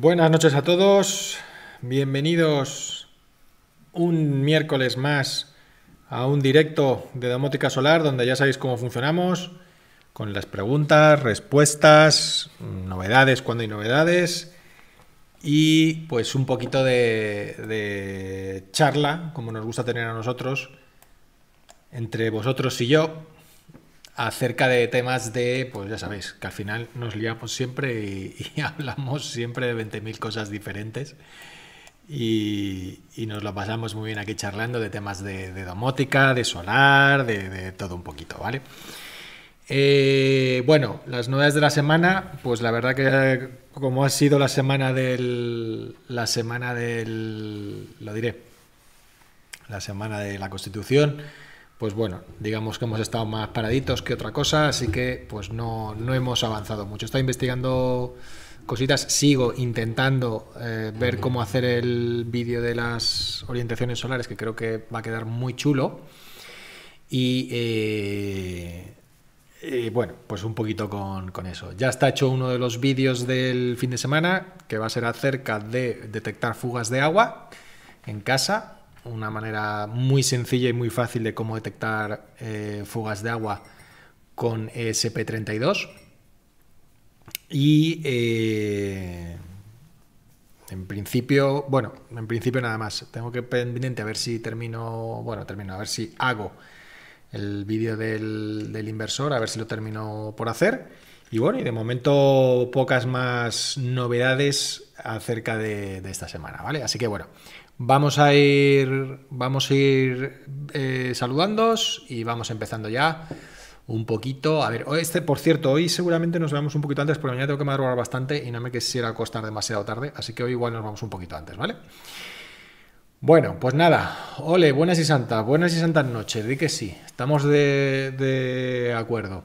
Buenas noches a todos, bienvenidos un miércoles más a un directo de Domótica Solar donde ya sabéis cómo funcionamos con las preguntas, respuestas, novedades cuando hay novedades y pues un poquito de, de charla como nos gusta tener a nosotros entre vosotros y yo acerca de temas de, pues ya sabéis, que al final nos liamos siempre y, hablamos siempre de 20.000 cosas diferentes. Y, nos lo pasamos muy bien aquí charlando de temas de, domótica, de solar, de, todo un poquito, ¿vale? Eh, bueno, las novedades de la semana, pues la verdad que como ha sido la semana del... La semana del... Lo diré. La semana de la Constitución pues bueno, digamos que hemos estado más paraditos que otra cosa, así que pues no, no hemos avanzado mucho. Estoy investigando cositas, sigo intentando eh, ver cómo hacer el vídeo de las orientaciones solares, que creo que va a quedar muy chulo. Y, eh, eh, bueno, pues un poquito con, con, eso. Ya está hecho uno de los vídeos del fin de semana, que va a ser acerca de detectar fugas de agua en casa una manera muy sencilla y muy fácil de cómo detectar eh, fugas de agua con e sp 32 Y eh, en principio, bueno, en principio nada más. Tengo que pendiente a ver si termino, bueno, termino, a ver si hago el vídeo del, inversor, a ver si lo termino por hacer. Y bueno, y de momento pocas más novedades acerca de, de, esta semana, ¿vale? Así que bueno, Vamos a ir, vamos a ir eh, saludándos y vamos empezando ya un poquito. A ver, este, por cierto, hoy seguramente nos vemos un poquito antes porque mañana tengo que madrugar bastante y no me quisiera acostar demasiado tarde, así que hoy igual nos vamos un poquito antes, ¿vale? Bueno, pues nada, ole, buenas y santas, buenas y santas noches, di que sí, estamos de, de acuerdo.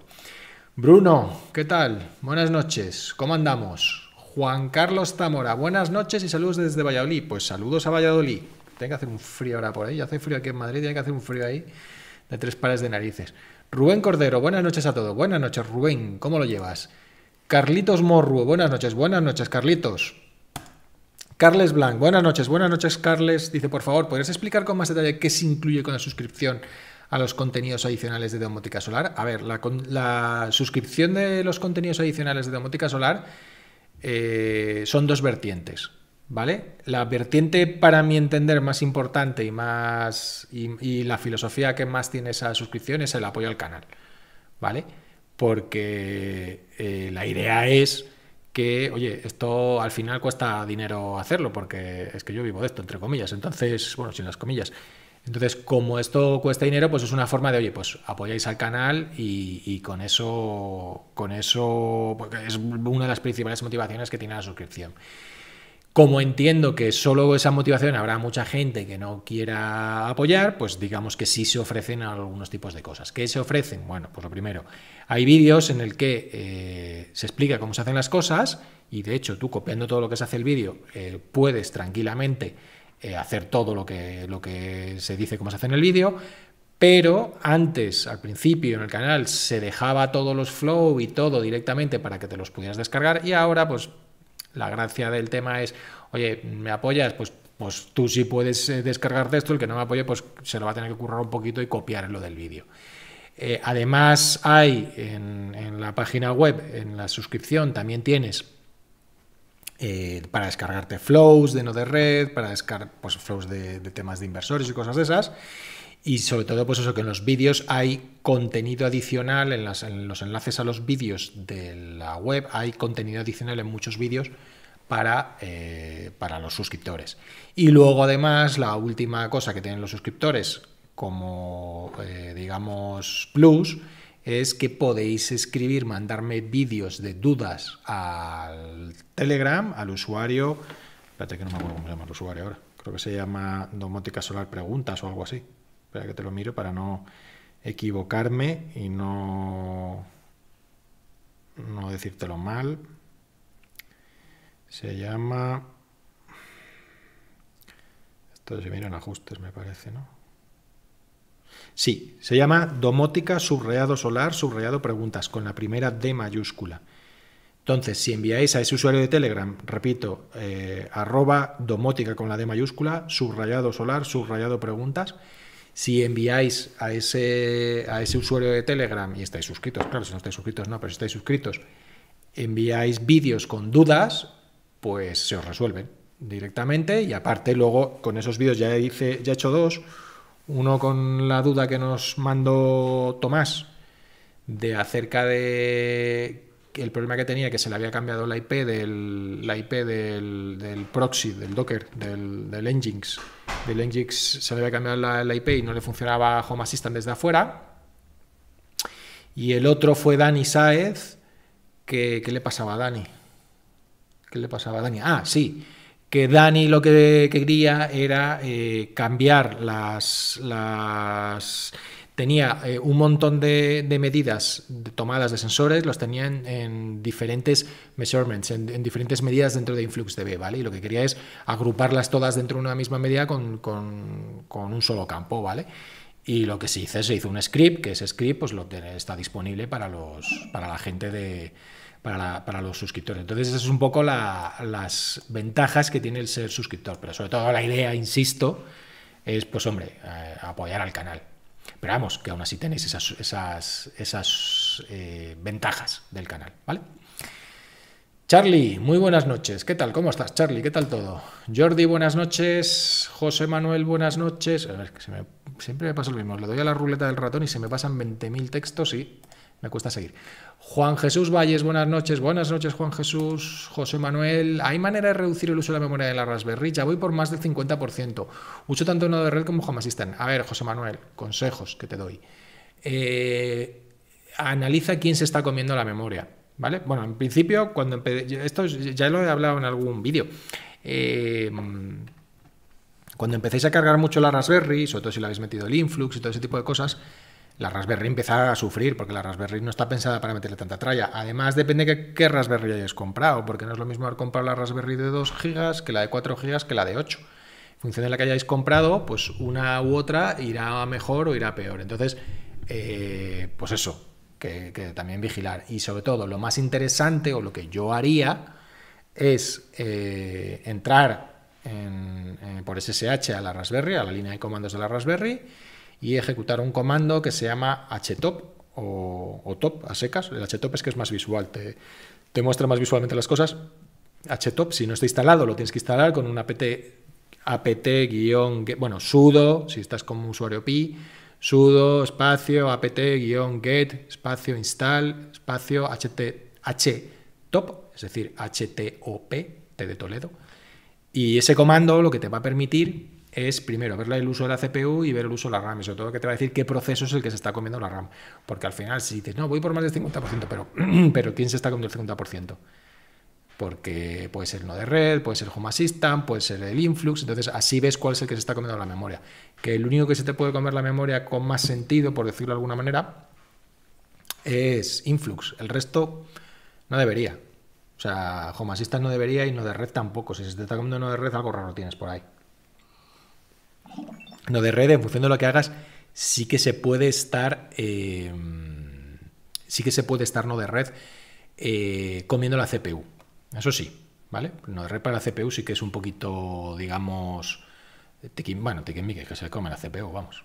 Bruno, ¿qué tal? Buenas noches, ¿cómo andamos? Juan Carlos Zamora, buenas noches y saludos desde Valladolid. Pues saludos a Valladolid. Tiene que hacer un frío ahora por ahí. Ya hace frío aquí en Madrid, hay que hacer un frío ahí de tres pares de narices. Rubén Cordero, buenas noches a todos. Buenas noches, Rubén. ¿Cómo lo llevas? Carlitos Morruo, buenas noches, buenas noches, Carlitos. Carles Blanc, buenas noches, buenas noches, Carles. Dice, por favor, ¿podrías explicar con más detalle qué se incluye con la suscripción a los contenidos adicionales de Domótica Solar? A ver, la, la suscripción de los contenidos adicionales de Domótica Solar eh, son dos vertientes. ¿Vale? La vertiente, para mi entender, más importante y más. Y, la filosofía que más tiene esa suscripción es el apoyo al canal. ¿Vale? Porque eh, la idea es que, oye, esto al final cuesta dinero hacerlo, porque es que yo vivo de esto, entre comillas. Entonces, bueno, sin las comillas. Entonces, como esto cuesta dinero, pues es una forma de, oye, pues apoyáis al canal y, con eso, con eso, es una de las principales motivaciones que tiene la suscripción. Como entiendo que solo esa motivación habrá mucha gente que no quiera apoyar, pues digamos que sí se ofrecen algunos tipos de cosas. ¿Qué se ofrecen? Bueno, pues lo primero, hay vídeos en el que eh, se explica cómo se hacen las cosas y de hecho tú copiando todo lo que se hace el vídeo eh, puedes tranquilamente eh, hacer todo lo que, lo que se dice como se hace en el vídeo, pero antes, al principio en el canal, se dejaba todos los flow y todo directamente para que te los pudieras descargar y ahora pues la gracia del tema es, oye, ¿me apoyas? Pues, pues tú sí puedes eh, descargar texto. esto, el que no me apoye pues se lo va a tener que currar un poquito y copiar lo del vídeo. Eh, además hay en la página web, en la suscripción, también tienes eh, para descargarte flows de no de red, para descargar pues, flows de, temas de inversores y cosas de esas. Y sobre todo, pues eso, que en los vídeos hay contenido adicional, en, los enlaces a los vídeos de la web hay contenido adicional en muchos vídeos para, eh, para los suscriptores. Y luego, además, la última cosa que tienen los suscriptores como, eh, digamos, plus, es que podéis escribir, mandarme vídeos de dudas al Telegram, al usuario. Espérate que no me acuerdo cómo se llama el usuario ahora. Creo que se llama Domótica Solar Preguntas o algo así. Espera que te lo miro para no equivocarme y no, no decírtelo mal. Se llama. Esto se mira en ajustes, me parece, ¿no? Sí, se llama domótica subrayado solar subrayado preguntas con la primera D mayúscula. Entonces, si enviáis a ese usuario de Telegram, repito, eh, arroba domótica con la D mayúscula, subrayado solar, subrayado preguntas, si enviáis a ese, a ese usuario de Telegram, y estáis suscritos, claro, si no estáis suscritos no, pero si estáis suscritos, enviáis vídeos con dudas, pues se os resuelven directamente y aparte luego con esos vídeos ya ya he hecho dos, uno con la duda que nos mandó Tomás de acerca de el problema que tenía que se le había cambiado la IP del la IP del, proxy, del Docker, del, del Nginx. Del Nginx se le había cambiado la, IP y no le funcionaba Home Assistant desde afuera. Y el otro fue Dani Saez. que ¿Qué, le pasaba a Dani? ¿Qué le pasaba a Dani? Ah, sí que Dani lo que, quería era eh, cambiar las, tenía eh, un montón de, medidas de tomadas de sensores, los tenía en, diferentes measurements, en, diferentes medidas dentro de InfluxDB, ¿vale? Y lo que quería es agruparlas todas dentro de una misma medida con, un solo campo, ¿vale? Y lo que se hizo se hizo un script, que ese script pues lo está disponible para, los, para la gente de, para, los suscriptores. Entonces, esas es un poco las ventajas que tiene el ser suscriptor, pero sobre todo la idea, insisto, es, pues hombre, eh, apoyar al canal. Pero vamos, que aún así tenéis esas, esas, eh, ventajas del canal, ¿vale? Charlie, muy buenas noches. ¿Qué tal? ¿Cómo estás, Charlie? ¿Qué tal todo? Jordi, buenas noches. José Manuel, buenas noches. A ver, siempre me pasa lo mismo. Le doy a la ruleta del ratón y se me pasan 20.000 textos y me cuesta seguir. Juan Jesús Valles, buenas noches. Buenas noches, Juan Jesús. José Manuel, ¿hay manera de reducir el uso de la memoria de la Raspberry? Ya voy por más del 50%. Uso tanto NodeRed como Home Assistant. A ver, José Manuel, consejos que te doy. Eh, analiza quién se está comiendo la memoria. ¿Vale? Bueno, en principio, cuando esto ya lo he hablado en algún vídeo. Em, cuando empecéis a cargar mucho la Raspberry, sobre todo si le habéis metido el Influx y todo ese tipo de cosas, la Raspberry empezará a sufrir, porque la Raspberry no está pensada para meterle tanta tralla. Además, depende de qué, Raspberry hayáis comprado, porque no es lo mismo haber comprado la Raspberry de 2 GB que la de 4 GB que la de 8. En función de la que hayáis comprado, pues una u otra irá mejor o irá peor. Entonces, eh, pues eso, que, también vigilar. Y sobre todo, lo más interesante o lo que yo haría es eh, entrar eh, por SSH a la Raspberry, a la línea de comandos de la Raspberry, y ejecutar un comando que se llama htop o, top a secas. El htop es que es más visual, te, muestra más visualmente las cosas. htop, si no está instalado, lo tienes que instalar con un apt, apt guión, bueno, sudo, si estás como usuario pi, sudo, espacio, apt get, espacio, install, espacio, ht, htop, es decir, htop, t de Toledo. Y ese comando lo que te va a permitir es primero ver el uso de la CPU y ver el uso de la RAM, y sobre todo que te va a decir qué proceso es el que se está comiendo la RAM. Porque al final, si dices, no, voy por más del 50%, pero, pero ¿quién se está comiendo el 50%? Porque puede ser el no de red, puede ser Home Assistant, puede ser el Influx, entonces así ves cuál es el que se está comiendo la memoria. Que el único que se te puede comer la memoria con más sentido, por decirlo de alguna manera, es Influx. El resto no debería. O sea, Home Assistant no debería y no de red tampoco. Si se te está comiendo no red, algo raro tienes por ahí. No, de red, en función de lo que hagas, sí que se puede estar. Eh, sí que se puede estar no de red eh, comiendo la CPU. Eso sí, ¿vale? No de red para la CPU sí que es un poquito, digamos. bueno, bueno, tequimique, que se come la CPU, vamos.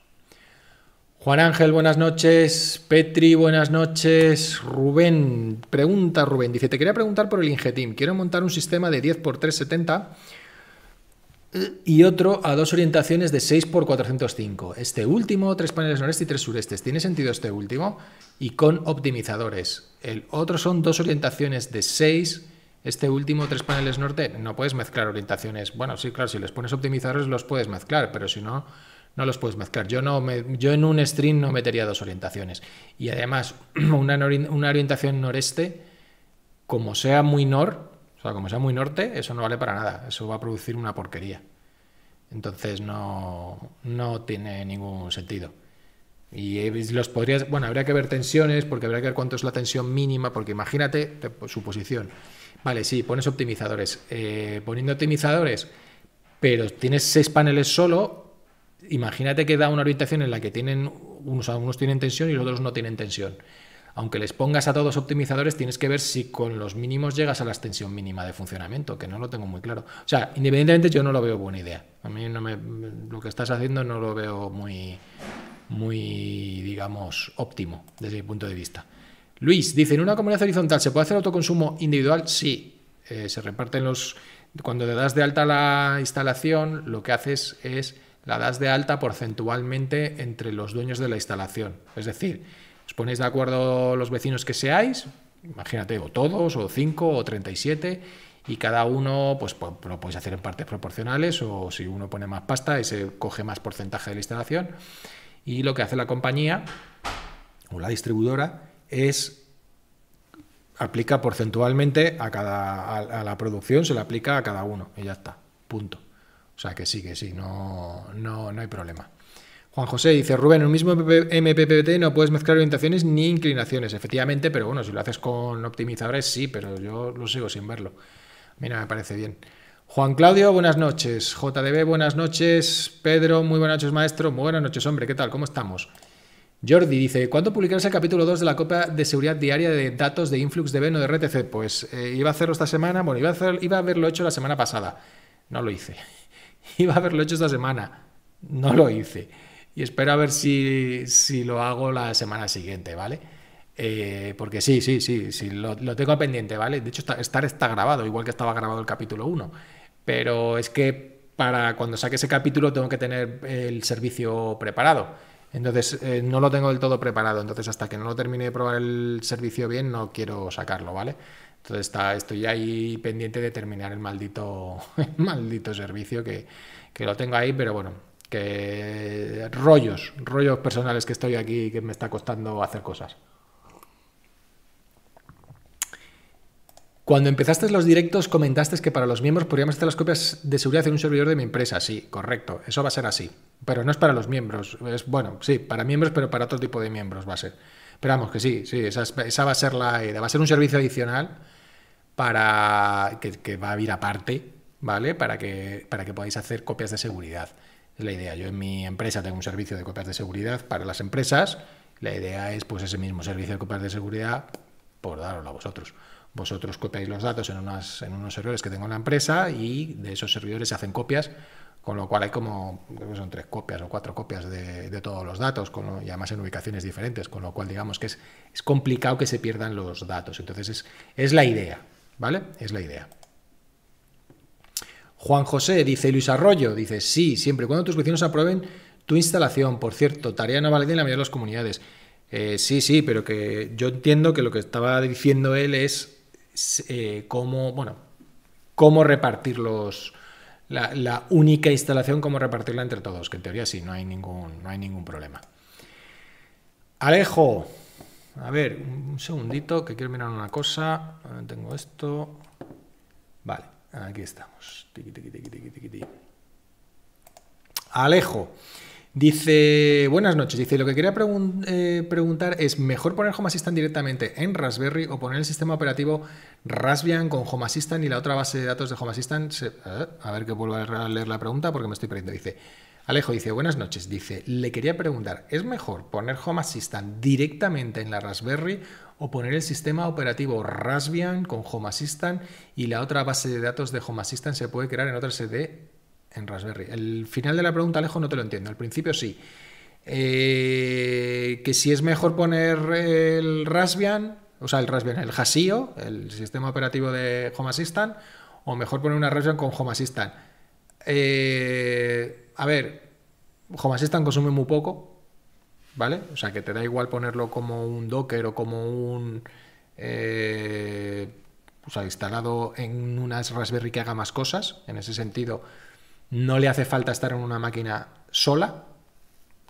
Juan Ángel, buenas noches. Petri, buenas noches. Rubén, pregunta Rubén. Dice, te quería preguntar por el Injetim Quiero montar un sistema de 10x370 y otro a dos orientaciones de 6 por 405. Este último, tres paneles noreste y tres sureste. Tiene sentido este último y con optimizadores. El otro son dos orientaciones de 6. Este último, tres paneles norte, no puedes mezclar orientaciones. Bueno, sí, claro, si les pones optimizadores los puedes mezclar, pero si no, no los puedes mezclar. Yo, no me, yo en un string no metería dos orientaciones. Y además, una, una orientación noreste, como sea muy nor, o sea, como sea muy norte, eso no vale para nada. Eso va a producir una porquería. Entonces no, no tiene ningún sentido. Y los podrías, bueno, habría que ver tensiones, porque habría que ver cuánto es la tensión mínima, porque imagínate pues, su posición. Vale, sí, pones optimizadores. Eh, poniendo optimizadores, pero tienes seis paneles solo, imagínate que da una orientación en la que tienen unos, algunos tienen tensión y los otros no tienen tensión aunque les pongas a todos optimizadores, tienes que ver si con los mínimos llegas a la extensión mínima de funcionamiento, que no lo tengo muy claro. O sea, independientemente yo no lo veo buena idea. A mí no me, lo que estás haciendo no lo veo muy, muy, digamos, óptimo desde mi punto de vista. Luis dice, en una comunidad horizontal, ¿se puede hacer autoconsumo individual? Sí. Eh, se reparten los... Cuando te das de alta la instalación, lo que haces es la das de alta porcentualmente entre los dueños de la instalación. Es decir, os ponéis de acuerdo los vecinos que seáis, imagínate, o todos, o cinco o 37, y cada uno pues, lo podéis hacer en partes proporcionales, o si uno pone más pasta, ese coge más porcentaje de la instalación. Y lo que hace la compañía o la distribuidora es aplica porcentualmente a cada a, la producción, se la aplica a cada uno y ya está, punto. O sea que sí, que sí, no, no, no hay problema. Juan José dice, Rubén, en un mismo MPPT no puedes mezclar orientaciones ni inclinaciones, efectivamente, pero bueno, si lo haces con optimizadores sí, pero yo lo sigo sin verlo. Mira, me parece bien. Juan Claudio, buenas noches. JDB, buenas noches. Pedro, muy buenas noches, maestro. Muy buenas noches, hombre. ¿Qué tal? ¿Cómo estamos? Jordi dice, ¿cuándo publicarás el capítulo 2 de la Copa de Seguridad Diaria de Datos de Influx de Veno de RTC? Pues eh, iba a hacerlo esta semana, bueno, iba a, iba a haberlo hecho la semana pasada, no lo hice. iba a haberlo hecho esta semana, no lo hice y espero a ver si, lo hago la semana siguiente, ¿vale? Eh, porque sí, sí, sí, sí lo, tengo pendiente, ¿vale? De hecho, está, estar está grabado, igual que estaba grabado el capítulo 1. Pero es que para cuando saque ese capítulo tengo que tener el servicio preparado. Entonces, eh, no lo tengo del todo preparado. Entonces, hasta que no lo termine de probar el servicio bien, no quiero sacarlo, ¿vale? Entonces, está, estoy ahí pendiente de terminar el maldito, maldito servicio que, que lo tengo ahí, pero bueno, que rollos, rollos personales que estoy aquí que me está costando hacer cosas. Cuando empezaste los directos comentaste que para los miembros podríamos hacer las copias de seguridad en un servidor de mi empresa. Sí, correcto. Eso va a ser así. Pero no es para los miembros. Es, bueno, sí, para miembros, pero para otro tipo de miembros va a ser. Pero vamos, que sí, sí, esa, va a ser la idea. Va a ser un servicio adicional para que, va a ir aparte, ¿vale? Para que, para que podáis hacer copias de seguridad. Es la idea. Yo en mi empresa tengo un servicio de copias de seguridad para las empresas. La idea es, pues, ese mismo servicio de copias de seguridad, por darlo a vosotros. Vosotros copiáis los datos en, unas, en unos servidores que tengo en la empresa y de esos servidores se hacen copias con lo cual hay como, son tres copias o cuatro copias de, todos los datos, con y además en ubicaciones diferentes, con lo cual digamos que es, complicado que se pierdan los datos. Entonces es la idea, ¿vale? Es la idea. Juan José dice Luis Arroyo, dice sí, siempre cuando tus vecinos aprueben tu instalación. Por cierto, tarea no válida en la mayoría de las comunidades. Eh, sí, sí, pero que yo entiendo que lo que estaba diciendo él es eh, cómo, bueno, cómo repartir los, la, única instalación, cómo repartirla entre todos, que en teoría sí, no hay ningún, no hay ningún problema. Alejo, a ver, un segundito, que quiero mirar una cosa. Ah, tengo esto. Vale. Aquí estamos. Alejo. Dice, buenas noches, dice, lo que quería eh, preguntar es, ¿mejor poner Home Assistant directamente en Raspberry o poner el sistema operativo Raspbian con Home Assistant y la otra base de datos de Home Assistant? Eh, a ver que vuelva a leer la pregunta porque me estoy perdiendo. Dice, Alejo dice, buenas noches. Dice, le quería preguntar, ¿es mejor poner Home Assistant directamente en la Raspberry o poner el sistema operativo Raspbian con Home Assistant y la otra base de datos de Home Assistant se puede crear en otra SD en Raspberry? El final de la pregunta, Alejo, no te lo entiendo. Al principio sí. Eh, que si es mejor poner el Raspbian, o sea, el Raspbian, el Hasio, el sistema operativo de Home Assistant, o mejor poner una Raspbian con Home Assistant. Eh, a ver, esta consume muy poco, ¿vale? O sea, que te da igual ponerlo como un Docker o como un... Eh, o sea, instalado en unas Raspberry que haga más cosas. En ese sentido, no le hace falta estar en una máquina sola,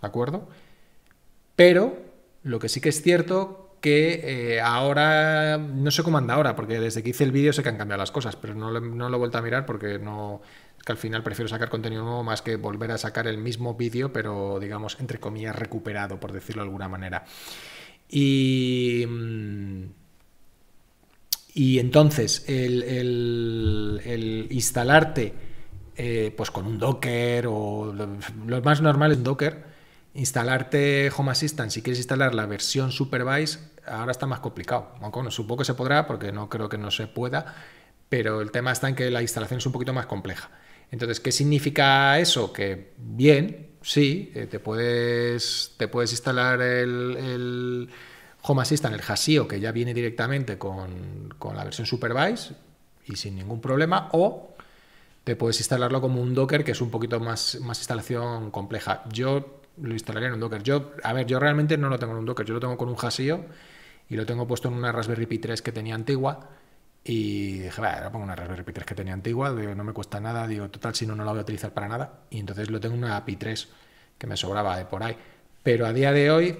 ¿de acuerdo? Pero lo que sí que es cierto que eh, ahora, no sé cómo anda ahora, porque desde que hice el vídeo sé que han cambiado las cosas, pero no, lo he vuelto a mirar porque no, que al final prefiero sacar contenido nuevo más que volver a sacar el mismo vídeo, pero digamos, entre comillas, recuperado, por decirlo de alguna manera. Y... Mm, y entonces, el, instalarte eh, pues con un Docker o lo, lo más normal es un Docker, instalarte Home Assistant si quieres instalar la versión Supervise ahora está más complicado. supongo que se podrá, porque no creo que no se pueda, pero el tema está en que la instalación es un poquito más compleja. Entonces, ¿qué significa eso? Que bien, sí, eh, te puedes, te puedes instalar el, Home Assistant, el Hasio, que ya viene directamente con, la versión Supervise y sin ningún problema, o te puedes instalarlo como un Docker, que es un poquito más, más instalación compleja. Yo lo instalaría en un Docker. Yo, a ver, yo realmente no lo tengo en un Docker, yo lo tengo con un hasio y lo tengo puesto en una Raspberry Pi 3 que tenía antigua. Y dije, vale, ahora pongo una Raspberry Pi 3 que tenía antigua, no me cuesta nada, digo, total, si no, no la voy a utilizar para nada. Y entonces lo tengo en una Pi 3 que me sobraba de por ahí. Pero a día de hoy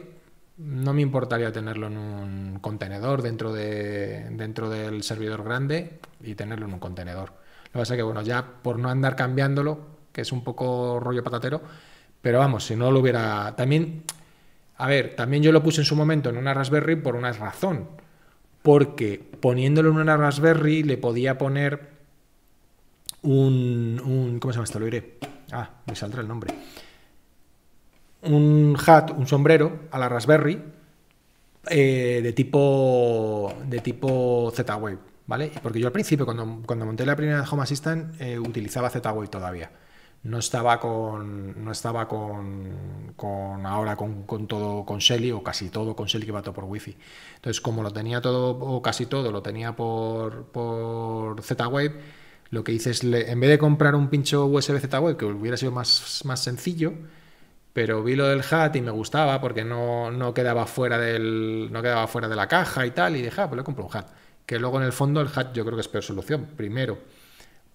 no me importaría tenerlo en un contenedor dentro, de, dentro del servidor grande y tenerlo en un contenedor. Lo que pasa es que, bueno, ya por no andar cambiándolo, que es un poco rollo patatero, pero vamos, si no lo hubiera... También, a ver, también yo lo puse en su momento en una Raspberry por una razón. Porque poniéndolo en una Raspberry le podía poner un... un ¿Cómo se llama esto? Lo iré. Ah, me saldrá el nombre. Un hat, un sombrero a la Raspberry eh, de tipo de tipo Z-Wave, ¿vale? Porque yo al principio, cuando, cuando monté la primera Home Assistant, eh, utilizaba Z-Wave todavía no estaba con no estaba con, con ahora con, con, todo con Shelly o casi todo con Shelly que va todo por wifi entonces como lo tenía todo o casi todo lo tenía por por Z-Wave lo que hice es en vez de comprar un pincho USB Z-Wave que hubiera sido más, más sencillo pero vi lo del hat y me gustaba porque no, no quedaba fuera del no quedaba fuera de la caja y tal y dije ah pues le compro un hat que luego en el fondo el hat yo creo que es peor solución primero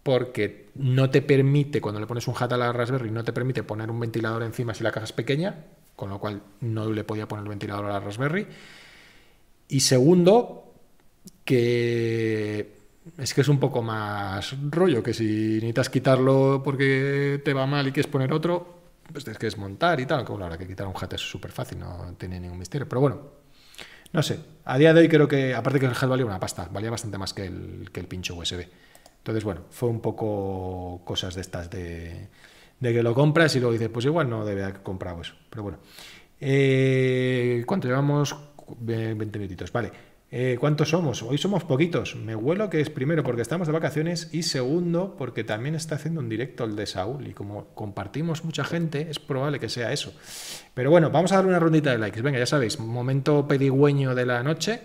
porque no te permite, cuando le pones un hat a la Raspberry, no te permite poner un ventilador encima si la caja es pequeña, con lo cual no le podía poner el ventilador a la Raspberry. Y segundo, que es que es un poco más rollo, que si necesitas quitarlo porque te va mal y quieres poner otro, pues tienes que desmontar y tal, Con la ahora que quitar un hat es súper fácil, no tiene ningún misterio. Pero bueno, no sé, a día de hoy creo que, aparte que el hat valía una pasta, valía bastante más que el, que el pincho USB. Entonces, bueno, fue un poco cosas de estas de, que lo compras y luego dices, pues igual no debe haber comprado eso. Pero bueno. Eh, ¿Cuánto llevamos? 20 minutitos. Vale. Eh, ¿Cuántos somos? Hoy somos poquitos. Me huelo que es primero porque estamos de vacaciones y segundo porque también está haciendo un directo el de Saúl y como compartimos mucha gente es probable que sea eso. Pero bueno, vamos a dar una rondita de likes. Venga, ya sabéis, momento pedigüeño de la noche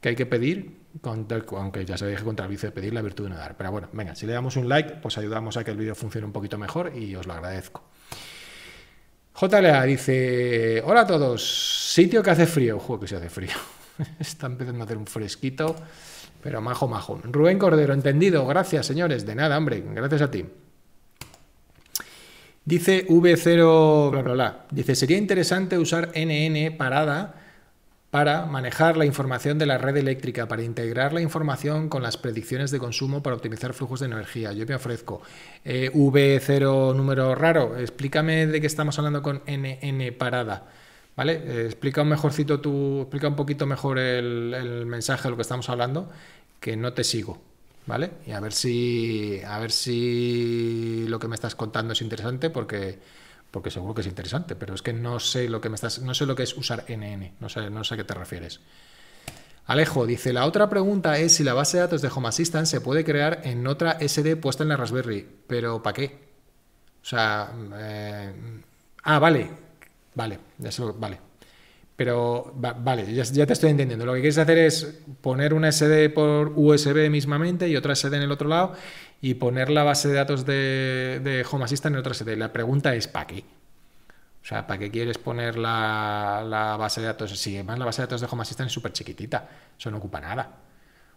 que hay que pedir aunque ya se que contra el vicio de pedir la virtud de nadar Pero bueno, venga, si le damos un like, pues ayudamos a que el vídeo funcione un poquito mejor y os lo agradezco. JLA dice, hola a todos, sitio que hace frío, juego que se hace frío. Está empezando a hacer un fresquito, pero majo, majo. Rubén Cordero, entendido, gracias señores, de nada, hombre, gracias a ti. Dice V0, bla, bla, Dice, sería interesante usar NN parada para manejar la información de la red eléctrica, para integrar la información con las predicciones de consumo para optimizar flujos de energía. Yo me ofrezco eh, V0 número raro, explícame de qué estamos hablando con NN parada. ¿Vale? Eh, explica un mejorcito tú, explica un poquito mejor el, mensaje de lo que estamos hablando, que no te sigo. ¿Vale? Y a ver si. A ver si lo que me estás contando es interesante, porque porque seguro que es interesante, pero es que no sé lo que me estás, no sé lo que es usar NN, no sé, no sé a qué te refieres. Alejo dice, la otra pregunta es si la base de datos de Home Assistant se puede crear en otra SD puesta en la Raspberry, pero ¿para qué? O sea, mm, eh, ah, vale, vale, ya vale. Pero vale, ya, ya, te estoy entendiendo. Lo que quieres hacer es poner una SD por USB mismamente y otra SD en el otro lado y poner la base de datos de, Home Assistant en otra sede. La pregunta es, ¿para qué? O sea, ¿para qué quieres poner la, base de datos Si Además, la base de datos de Home Assistant es súper chiquitita, eso no ocupa nada.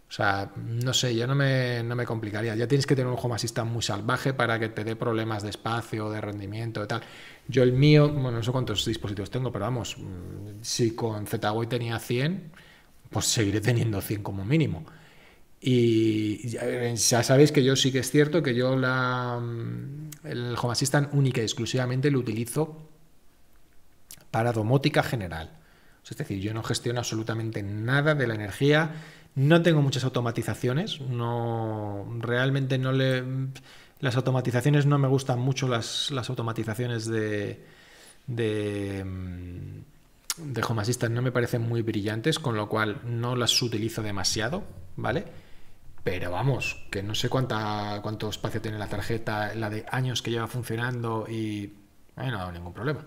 O sea, no sé, yo no me, no me, complicaría. Ya tienes que tener un Home Assistant muy salvaje para que te dé problemas de espacio, de rendimiento, y tal. Yo el mío, bueno, no sé cuántos dispositivos tengo, pero vamos, mm, si con Z-Wave tenía 100, pues seguiré teniendo 100 como mínimo. Y eh, ya sabéis que yo sí que es cierto que yo la, mm, el Home Assistant única y exclusivamente lo utilizo para domótica general. Es decir, yo no gestiono absolutamente nada de la energía, no tengo muchas automatizaciones, no realmente no le mm, las automatizaciones no me gustan mucho las, automatizaciones de, de mm, de Home Assistant no me parecen muy brillantes, con lo cual no las utilizo demasiado, ¿vale? Pero vamos, que no sé cuánta, cuánto espacio tiene la tarjeta, la de años que lleva funcionando y no ha dado ningún problema.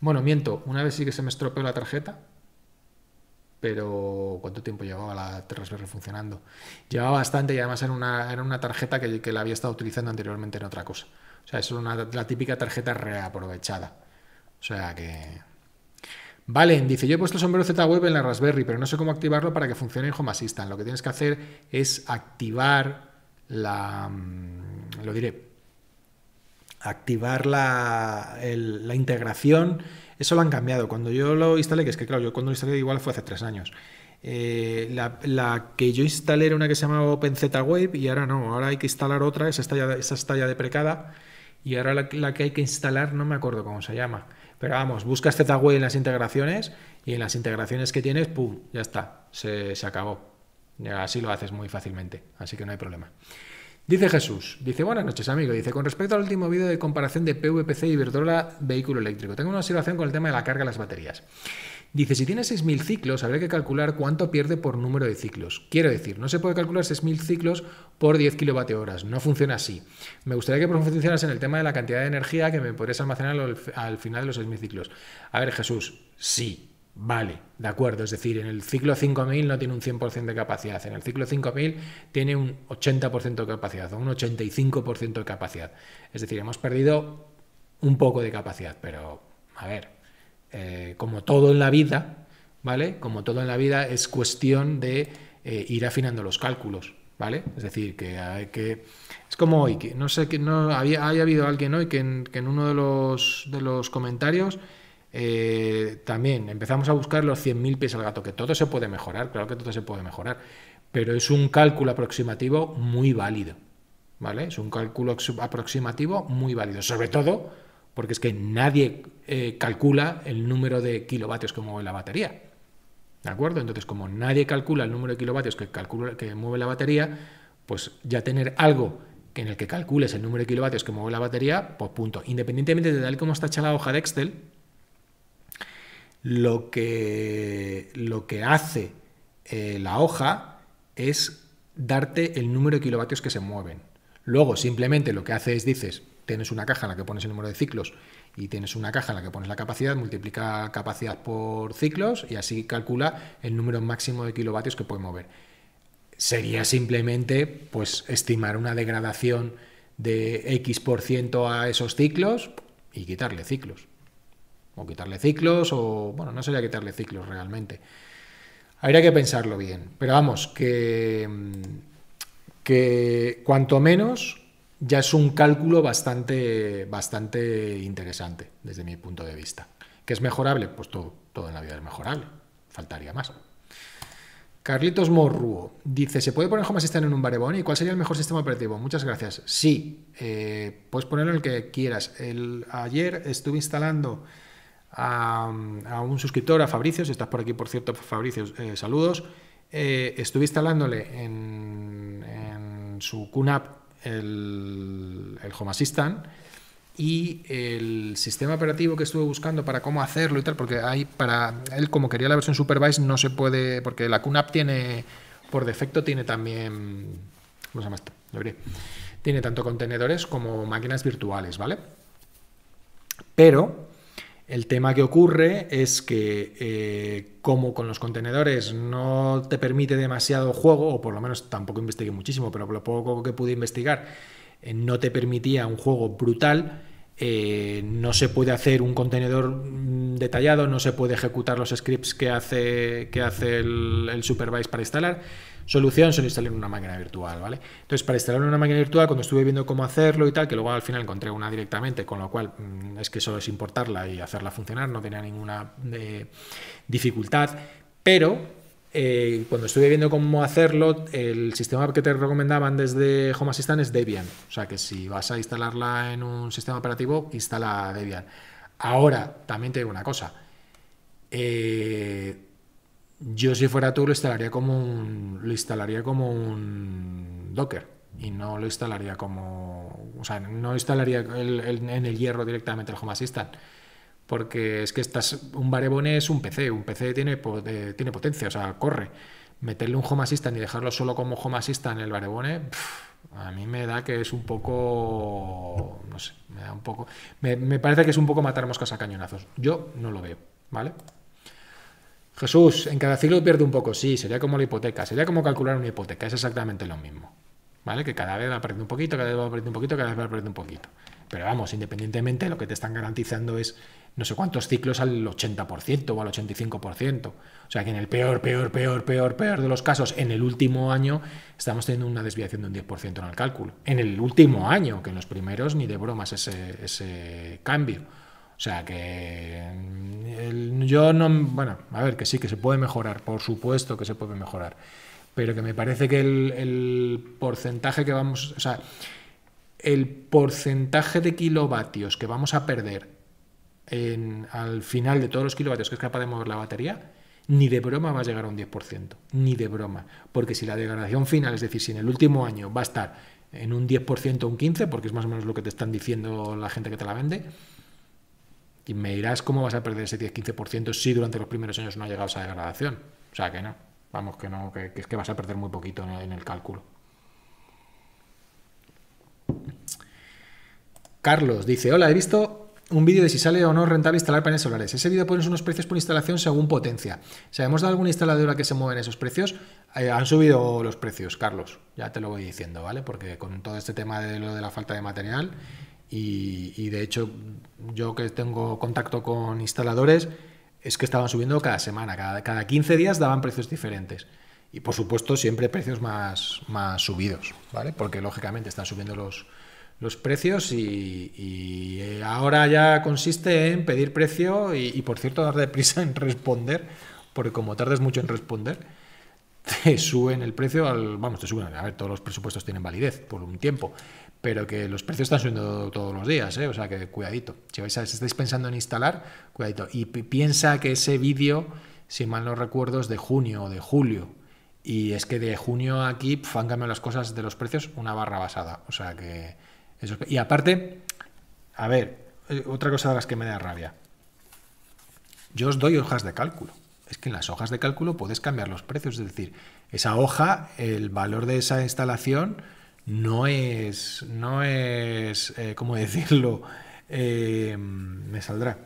Bueno, miento, una vez sí que se me estropeó la tarjeta, pero ¿cuánto tiempo llevaba la Raspberry funcionando? Llevaba bastante y además era una, una tarjeta que, la había estado utilizando anteriormente en otra cosa. O sea, es una, la típica tarjeta reaprovechada. O sea que Vale, dice, yo he puesto el sombrero z en la Raspberry, pero no sé cómo activarlo para que funcione en Home Assistant. Lo que tienes que hacer es activar la... Mm, lo diré. Activar la, la integración. Eso lo han cambiado. Cuando yo lo instalé, que es que claro, yo cuando lo instalé igual fue hace tres años. Eh, la, que yo instalé era una que se llamaba web y ahora no, ahora hay que instalar otra, esa está ya, esa deprecada y ahora la, que hay que instalar no me acuerdo cómo se llama. Pero vamos, buscas este z en las integraciones y en las integraciones que tienes, ¡pum! Ya está, se, acabó. así lo haces muy fácilmente, así que no hay problema. Dice Jesús, dice buenas noches amigo, dice con respecto al último vídeo de comparación de PVPC y Iberdrola vehículo eléctrico, tengo una observación con el tema de la carga de las baterías. Dice, si tiene 6.000 ciclos, habría que calcular cuánto pierde por número de ciclos. Quiero decir, no se puede calcular 6.000 ciclos por 10 kWh, no funciona así. Me gustaría que profundizaras en el tema de la cantidad de energía que me podrías almacenar al, final de los 6.000 ciclos. A ver, Jesús, sí, Vale, de acuerdo. Es decir, en el ciclo 5000 no tiene un 100% de capacidad, en el ciclo 5000 tiene un 80% de capacidad o un 85% de capacidad. Es decir, hemos perdido un poco de capacidad, pero a ver, eh, como todo en la vida, ¿vale? Como todo en la vida es cuestión de eh, ir afinando los cálculos, ¿vale? Es decir, que hay que... Es como hoy, que no sé que no había, haya habido alguien hoy que en, uno de los, de los comentarios eh, también empezamos a buscar los 100.000 pies al gato, que todo se puede mejorar, claro que todo se puede mejorar, pero es un cálculo aproximativo muy válido, ¿vale? Es un cálculo aproximativo muy válido, sobre todo porque es que nadie eh, calcula el número de kilovatios que mueve la batería. ¿De acuerdo? Entonces, como nadie calcula el número de kilovatios que, mueve la batería, pues ya tener algo en el que calcules el número de kilovatios que mueve la batería, pues punto. Independientemente de tal como está hecha la hoja de Excel, lo que, lo que hace eh, la hoja es darte el número de kilovatios que se mueven. Luego, simplemente lo que hace es dices, tienes una caja en la que pones el número de ciclos y tienes una caja en la que pones la capacidad, multiplica capacidad por ciclos y así calcula el número máximo de kilovatios que puede mover. Sería simplemente pues estimar una degradación de X por ciento a esos ciclos y quitarle ciclos. O quitarle ciclos, o bueno, no sería quitarle ciclos realmente. Habría que pensarlo bien. Pero vamos, que, mm, que cuanto menos ya es un cálculo bastante, bastante interesante desde mi punto de vista. ¿Que es mejorable? Pues todo, en la vida es mejorable, faltaría más. Carlitos Morruo dice, ¿se puede poner Home Assistant en un barebone ¿Y cuál sería el mejor sistema operativo? Muchas gracias. Sí, eh, puedes ponerlo en el que quieras. El, ayer estuve instalando a, un suscriptor, a Fabricio, si estás por aquí, por cierto, Fabricio, eh, saludos. Eh, estuve instalándole en, en su QNAP el, Home Assistant y el sistema operativo que estuve buscando para cómo hacerlo y tal, porque hay para él como quería la versión Supervise no se puede, porque la QNAP tiene, por defecto tiene también, ¿cómo se llama esto? Tiene tanto contenedores como máquinas virtuales, ¿vale? Pero el tema que ocurre es que eh, como con los contenedores no te permite demasiado juego, o por lo menos tampoco investigué muchísimo, pero lo poco que pude investigar eh, no te permitía un juego brutal, eh, no se puede hacer un contenedor mm, detallado, no se puede ejecutar los scripts que hace, que hace el, el Supervise para instalar solución son instalar una máquina virtual, ¿vale? Entonces, para instalar una máquina virtual, cuando estuve viendo cómo hacerlo y tal, que luego al final encontré una directamente, con lo cual mm, es que solo es importarla y hacerla funcionar, no tenía ninguna eh, dificultad, pero... Eh, cuando estuve viendo cómo hacerlo, el sistema que te recomendaban desde Home Assistant es Debian. O sea que si vas a instalarla en un sistema operativo, instala Debian. Ahora, también te digo una cosa. Eh, yo si fuera tú lo instalaría como un, lo instalaría como un Docker y no lo instalaría como, o sea, no instalaría en el hierro directamente el Home Assistant, porque es que estás, un barebone es un PC, un PC tiene, eh, tiene potencia, o sea, corre. Meterle un Home Assistant y dejarlo solo como Home Assistant en el barebone... a mí me da que es un poco, no sé, me da un poco, me, me parece que es un poco matar moscas a cañonazos. Yo no lo veo, ¿vale? Jesús, en cada ciclo pierde un poco, sí, sería como la hipoteca, sería como calcular una hipoteca, es exactamente lo mismo. ¿Vale? Que cada vez va perdiendo un poquito, cada vez va perdiendo un poquito, cada vez va perdiendo un poquito. Pero vamos, independientemente, lo que te están garantizando es no sé cuántos ciclos al 80% o al 85%. O sea que en el peor, peor, peor, peor, peor de los casos, en el último año estamos teniendo una desviación de un 10% en el cálculo. En el último año, que en los primeros ni de bromas ese, ese cambio. O sea que mm, yo no, bueno, a ver, que sí, que se puede mejorar, por supuesto que se puede mejorar, pero que me parece que el, porcentaje que vamos, o sea, el porcentaje de kilovatios que vamos a perder en, al final de todos los kilovatios que es capaz de mover la batería, ni de broma va a llegar a un 10%, ni de broma, porque si la degradación final, es decir, si en el último año va a estar en un 10% o un 15%, porque es más o menos lo que te están diciendo la gente que te la vende, y me dirás cómo vas a perder ese 10-15% si durante los primeros años no ha llegado esa degradación. O sea que no, vamos que no, que, es que vas a perder muy poquito en, el cálculo. Carlos dice, hola, he visto un vídeo de si sale o no rentable instalar paneles solares. Ese vídeo pone unos precios por instalación según potencia. ¿Sabemos de alguna instaladora que se mueven esos precios? Eh, han subido los precios, Carlos. Ya te lo voy diciendo, ¿vale? Porque con todo este tema de lo de la falta de material y, de hecho, yo que tengo contacto con instaladores, es que estaban subiendo cada semana, cada, cada 15 días daban precios diferentes. Y por supuesto, siempre precios más, más subidos, ¿vale? Porque lógicamente están subiendo los, los precios y, ahora ya consiste en pedir precio y, por cierto, dar prisa en responder, porque como tardes mucho en responder, te suben el precio al. Vamos, te suben. A ver, todos los presupuestos tienen validez por un tiempo pero que los precios están subiendo todos los días, ¿eh? o sea que cuidadito. Si, vais a, estáis pensando en instalar, cuidadito. Y piensa que ese vídeo, si mal no recuerdo, es de junio o de julio. Y es que de junio aquí pf, han las cosas de los precios una barra basada. O sea que. y aparte, a ver, eh, otra cosa de las que me da rabia. Yo os doy hojas de cálculo. Es que en las hojas de cálculo puedes cambiar los precios. Es decir, esa hoja, el valor de esa instalación no es, no es, eh, ¿cómo decirlo? Eh, me saldrá.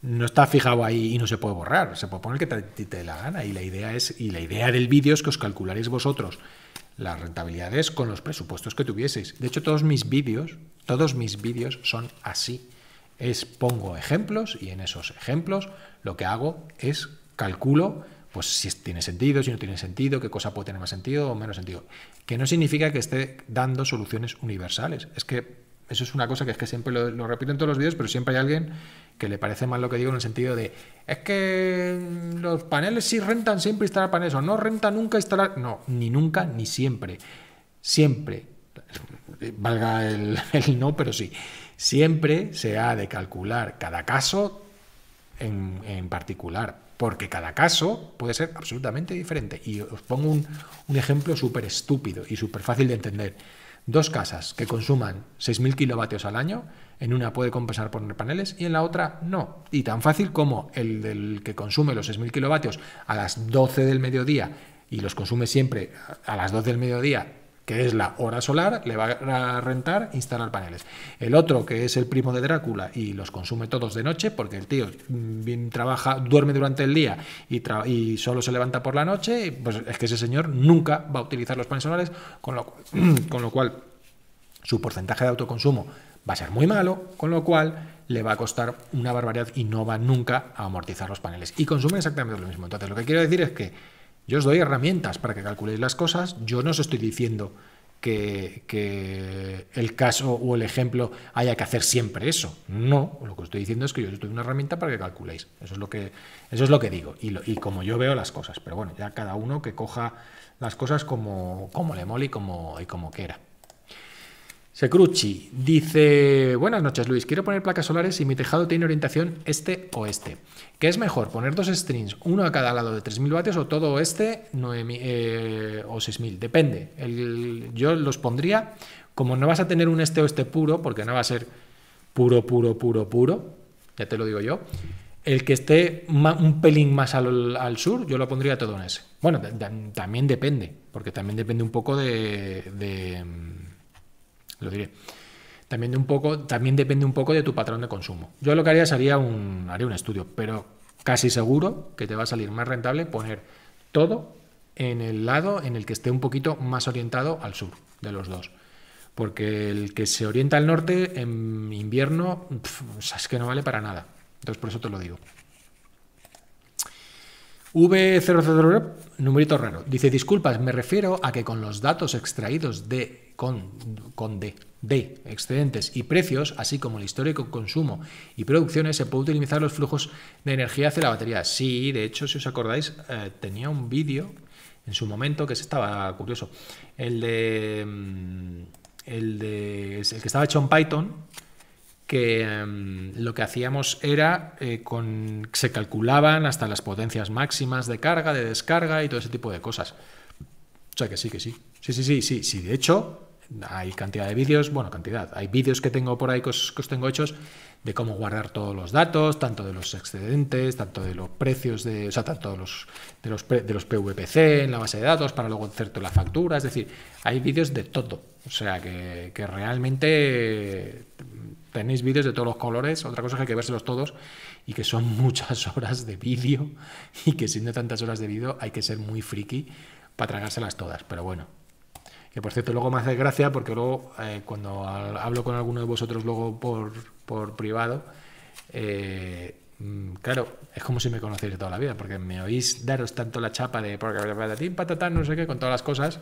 No está fijado ahí y no se puede borrar, se puede poner que te, dé la gana. Y la idea es, y la idea del vídeo es que os calcularéis vosotros las rentabilidades con los presupuestos que tuvieseis. De hecho, todos mis vídeos, todos mis vídeos son así. Es pongo ejemplos y en esos ejemplos lo que hago es calculo pues si tiene sentido, si no tiene sentido, qué cosa puede tener más sentido o menos sentido. Que no significa que esté dando soluciones universales. Es que eso es una cosa que es que siempre lo, repito en todos los vídeos, pero siempre hay alguien que le parece mal lo que digo en el sentido de es que mm, los paneles sí rentan siempre instalar paneles o no renta nunca instalar. No, ni nunca ni siempre. Siempre, valga el, no, pero sí, siempre se ha de calcular cada caso en, en particular porque cada caso puede ser absolutamente diferente. Y os pongo un, ejemplo súper estúpido y súper fácil de entender. Dos casas que consuman 6.000 kilovatios al año, en una puede compensar poner paneles y en la otra no. Y tan fácil como el del que consume los 6.000 kilovatios a las 12 del mediodía y los consume siempre a las 2 del mediodía que es la hora solar, le va a rentar instalar paneles. El otro, que es el primo de Drácula y los consume todos de noche, porque el tío mm, trabaja, duerme durante el día y, solo se levanta por la noche, pues es que ese señor nunca va a utilizar los paneles solares, con lo, con lo cual su porcentaje de autoconsumo va a ser muy malo, con lo cual le va a costar una barbaridad y no va nunca a amortizar los paneles. Y consume exactamente lo mismo. Entonces, lo que quiero decir es que yo os doy herramientas para que calculéis las cosas. Yo no os estoy diciendo que, el caso o el ejemplo haya que hacer siempre eso. No, lo que os estoy diciendo es que yo os doy una herramienta para que calculéis. Eso es lo que, eso es lo que digo y, y como yo veo las cosas. Pero bueno, ya cada uno que coja las cosas como, como le mole y como, y como quiera. Secrucci dice, buenas noches Luis, quiero poner placas solares y mi tejado tiene orientación este-oeste. ¿Qué es mejor, poner dos strings, uno a cada lado de 3.000 vatios o todo oeste eh, o 6.000? Depende. yo los pondría, como no vas a tener un este este puro, porque no va a ser puro, puro, puro, puro, ya te lo digo yo, el que esté un pelín más al, sur, yo lo pondría todo en ese. Bueno, también depende, porque también depende un poco de lo diré. También, de un poco, también depende un poco de tu patrón de consumo. Yo lo que haría sería un, haría un estudio, pero casi seguro que te va a salir más rentable poner todo en el lado en el que esté un poquito más orientado al sur de los dos. Porque el que se orienta al norte en invierno, es que no vale para nada. Entonces por eso te lo digo. V000, numerito raro. Dice, disculpas, me refiero a que con los datos extraídos de, con, con D, de excedentes y precios, así como el histórico consumo y producciones, se puede utilizar los flujos de energía hacia la batería. Sí, de hecho, si os acordáis, eh, tenía un vídeo en su momento que estaba curioso. El de... Mm, el de... El que estaba hecho en Python que em, lo que hacíamos era, eh, con, se calculaban hasta las potencias máximas de carga, de descarga y todo ese tipo de cosas. O sea que sí, que sí. Sí, sí, sí, sí. sí. De hecho, hay cantidad de vídeos, bueno, cantidad, hay vídeos que tengo por ahí que os, tengo hechos de cómo guardar todos los datos, tanto de los excedentes, tanto de los precios, de, o sea, tanto de los, de los, de los PVPC en la base de datos para luego hacer toda la factura, es decir, hay vídeos de todo, o sea, que, que realmente Tenéis vídeos de todos los colores, otra cosa es que hay que verselos todos y que son muchas horas de vídeo y que siendo tantas horas de vídeo hay que ser muy friki para tragárselas todas, pero bueno. Que por cierto, luego me hace gracia porque luego eh, cuando hablo con alguno de vosotros luego por, por privado, eh, mm, claro, es como si me conocéis toda la vida, porque me oís daros tanto la chapa de porque patatán, no sé qué, con todas las cosas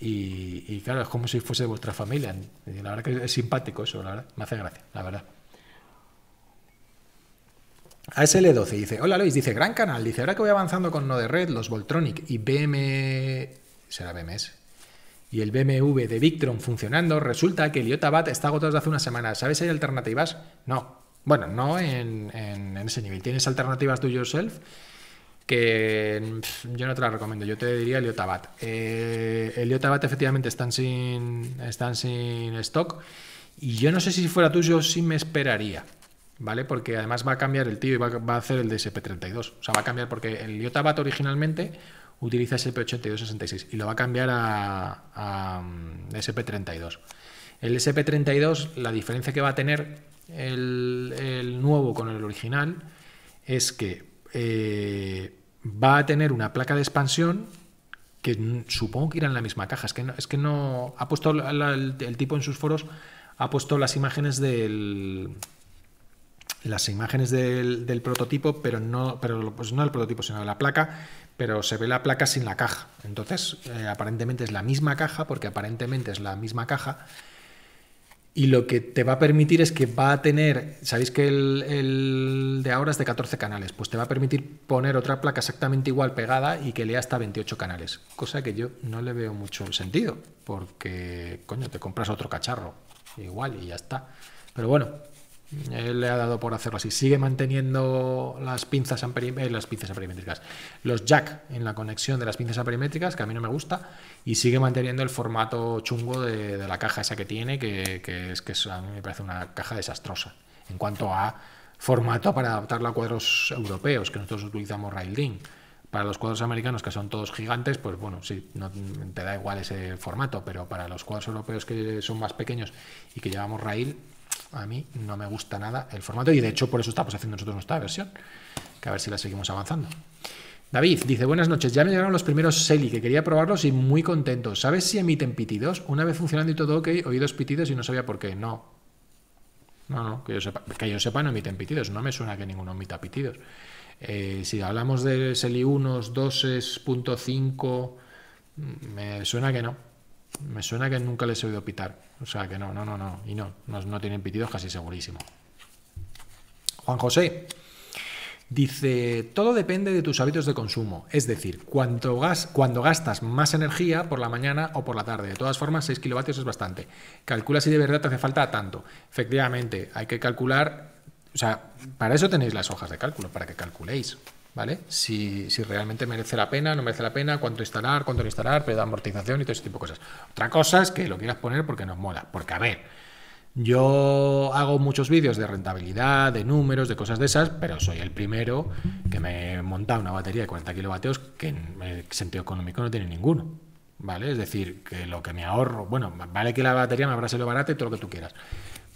y, claro, es como si fuese vuestra familia. La verdad que es simpático eso, la verdad. Me hace gracia, la verdad. ASL12 dice, hola Luis, dice, gran canal, dice, ahora que voy avanzando con Node Red, los Voltronic y BM... será BMS. Y el BMW de Victron funcionando, resulta que el Iotabat está agotado desde hace una semana. ¿Sabes si hay alternativas? No. Bueno, no en, ese nivel. ¿Tienes alternativas do yourself? que yo no te la recomiendo, yo te diría el IOTABAT el eh, IOTABAT efectivamente están sin, están sin stock y yo no sé si fuera tuyo sí me esperaría, ¿vale? Porque además va a cambiar el tío y va, a hacer el DSP32, o sea, va a cambiar porque el IOTABAT originalmente utiliza SP8266 y lo va a cambiar a, a mm, SP32. El SP32, la diferencia que va a tener el, el nuevo con el original es que eh, va a tener una placa de expansión que supongo que irá en la misma caja. Es que no, es que no ha puesto el, tipo en sus foros ha puesto las imágenes del las imágenes del, prototipo, pero no, pero pues no el prototipo, sino la placa, pero se ve la placa sin la caja. Entonces, eh, aparentemente es la misma caja, porque aparentemente es la misma caja y lo que te va a permitir es que va a tener, sabéis que el, de ahora es de 14 canales, pues te va a permitir poner otra placa exactamente igual pegada y que lea hasta 28 canales, cosa que yo no le veo mucho sentido, porque coño, te compras otro cacharro igual y ya está. Pero bueno, él le ha dado por hacerlo así. Sigue manteniendo las pinzas, eh, las pinzas amperimétricas, los jack en la conexión de las pinzas amperimétricas, que a mí no me gusta, y sigue manteniendo el formato chungo de, la caja esa que tiene, que, es que a mí me parece una caja desastrosa en cuanto a formato para adaptarla a cuadros europeos, que nosotros utilizamos railing Para los cuadros americanos, que son todos gigantes, pues bueno, si, no, te da igual ese formato, pero para los cuadros europeos que son más pequeños y que llevamos rail, a mí no me gusta nada el formato y de hecho por eso estamos haciendo nosotros nuestra versión, que a ver si la seguimos avanzando. David dice, buenas noches, ya me llegaron los primeros Selly, que quería probarlos y muy contento. ¿Sabes si emiten pitidos? Una vez funcionando y todo ok, oí dos pitidos y no sabía por qué. No. No, que yo sepa, que yo sepa no emiten pitidos, no me suena que ninguno emita pitidos. Eh, si hablamos de Selly 1, 2 .5, me suena que no. Me suena que nunca les he oído pitar. O sea que no, no, no, no. Y no, no, tienen pitidos casi segurísimo. Juan José dice, todo depende de tus hábitos de consumo. Es decir, gas, cuando gastas más energía por la mañana o por la tarde. De todas formas, 6 kilovatios es bastante. Calcula si de verdad te hace falta tanto. Efectivamente, hay que calcular... O sea, para eso tenéis las hojas de cálculo, para que calculéis. ¿vale? Si, realmente merece la pena, no merece la pena, cuánto instalar, cuánto no instalar, periodo amortización y todo ese tipo de cosas. Otra cosa es que lo quieras poner porque nos mola. Porque, a ver, yo hago muchos vídeos de rentabilidad, de números, de cosas de esas, pero soy el primero que me monta una batería de 40 kilovatios que en sentido económico no tiene ninguno. ¿Vale? Es decir, que lo que me ahorro, bueno, vale que la batería me habrá sido barata y todo lo que tú quieras.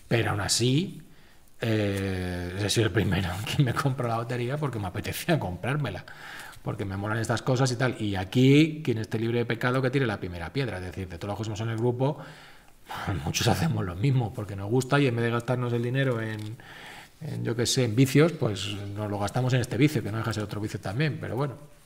Pero aún así, eh, he sido el primero quien me compró la batería porque me apetecía comprármela, porque me molan estas cosas y tal. Y aquí, quien esté libre de pecado, que tire la primera piedra. Es decir, de todos los que somos en el grupo, muchos hacemos lo mismo porque nos gusta y en vez de gastarnos el dinero en, yo que sé, en vicios, pues nos lo gastamos en este vicio, que no deja ser otro vicio también, pero bueno.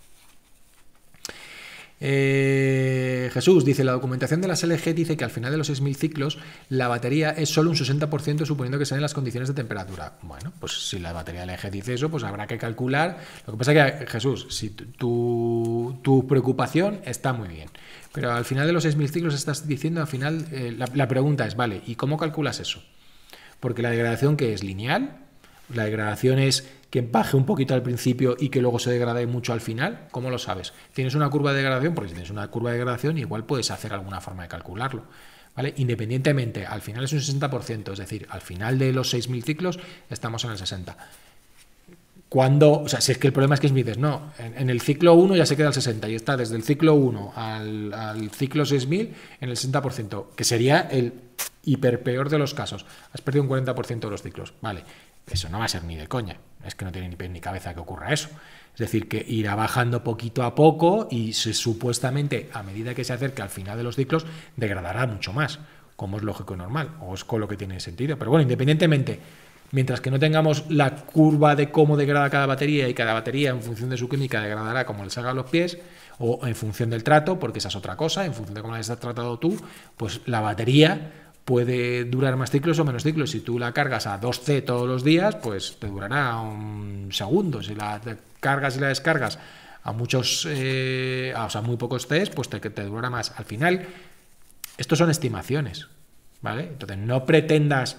Eh, Jesús dice, la documentación de las LG dice que al final de los 6.000 ciclos la batería es solo un 60% suponiendo que sean las condiciones de temperatura. Bueno, pues si la batería LG dice eso, pues habrá que calcular. Lo que pasa es que, Jesús, si tu, preocupación está muy bien, pero al final de los 6.000 ciclos estás diciendo, al final, eh, la, la pregunta es, vale, ¿y cómo calculas eso? Porque la degradación que es lineal, la degradación es que baje un poquito al principio y que luego se degrade mucho al final? ¿Cómo lo sabes? ¿Tienes una curva de degradación? Porque si tienes una curva de degradación, igual puedes hacer alguna forma de calcularlo. ¿Vale? Independientemente, al final es un 60%, es decir, al final de los 6.000 ciclos estamos en el 60%. Cuando, o sea, si es que el problema es que dices, no, en, el ciclo 1 ya se queda el 60 y está desde el ciclo 1 al, al ciclo 6000 en el 60%, que sería el hiper peor de los casos. Has perdido un 40% de los ciclos, vale. Eso no va a ser ni de coña. Es que no tiene ni pie ni cabeza que ocurra eso. Es decir, que irá bajando poquito a poco y supuestamente a medida que se acerque al final de los ciclos degradará mucho más, como es lógico y normal, o es con lo que tiene sentido. Pero bueno, independientemente, mientras que no tengamos la curva de cómo degrada cada batería y cada batería en función de su química degradará como le salga a los pies, o en función del trato, porque esa es otra cosa, en función de cómo la has tratado tú, pues la batería puede durar más ciclos o menos ciclos. Si tú la cargas a 2C todos los días, pues te durará un segundo. Si la cargas y la descargas a muchos, eh, a, o sea, muy pocos Cs, pues te, te durará más. Al final, esto son estimaciones, ¿vale? Entonces, no pretendas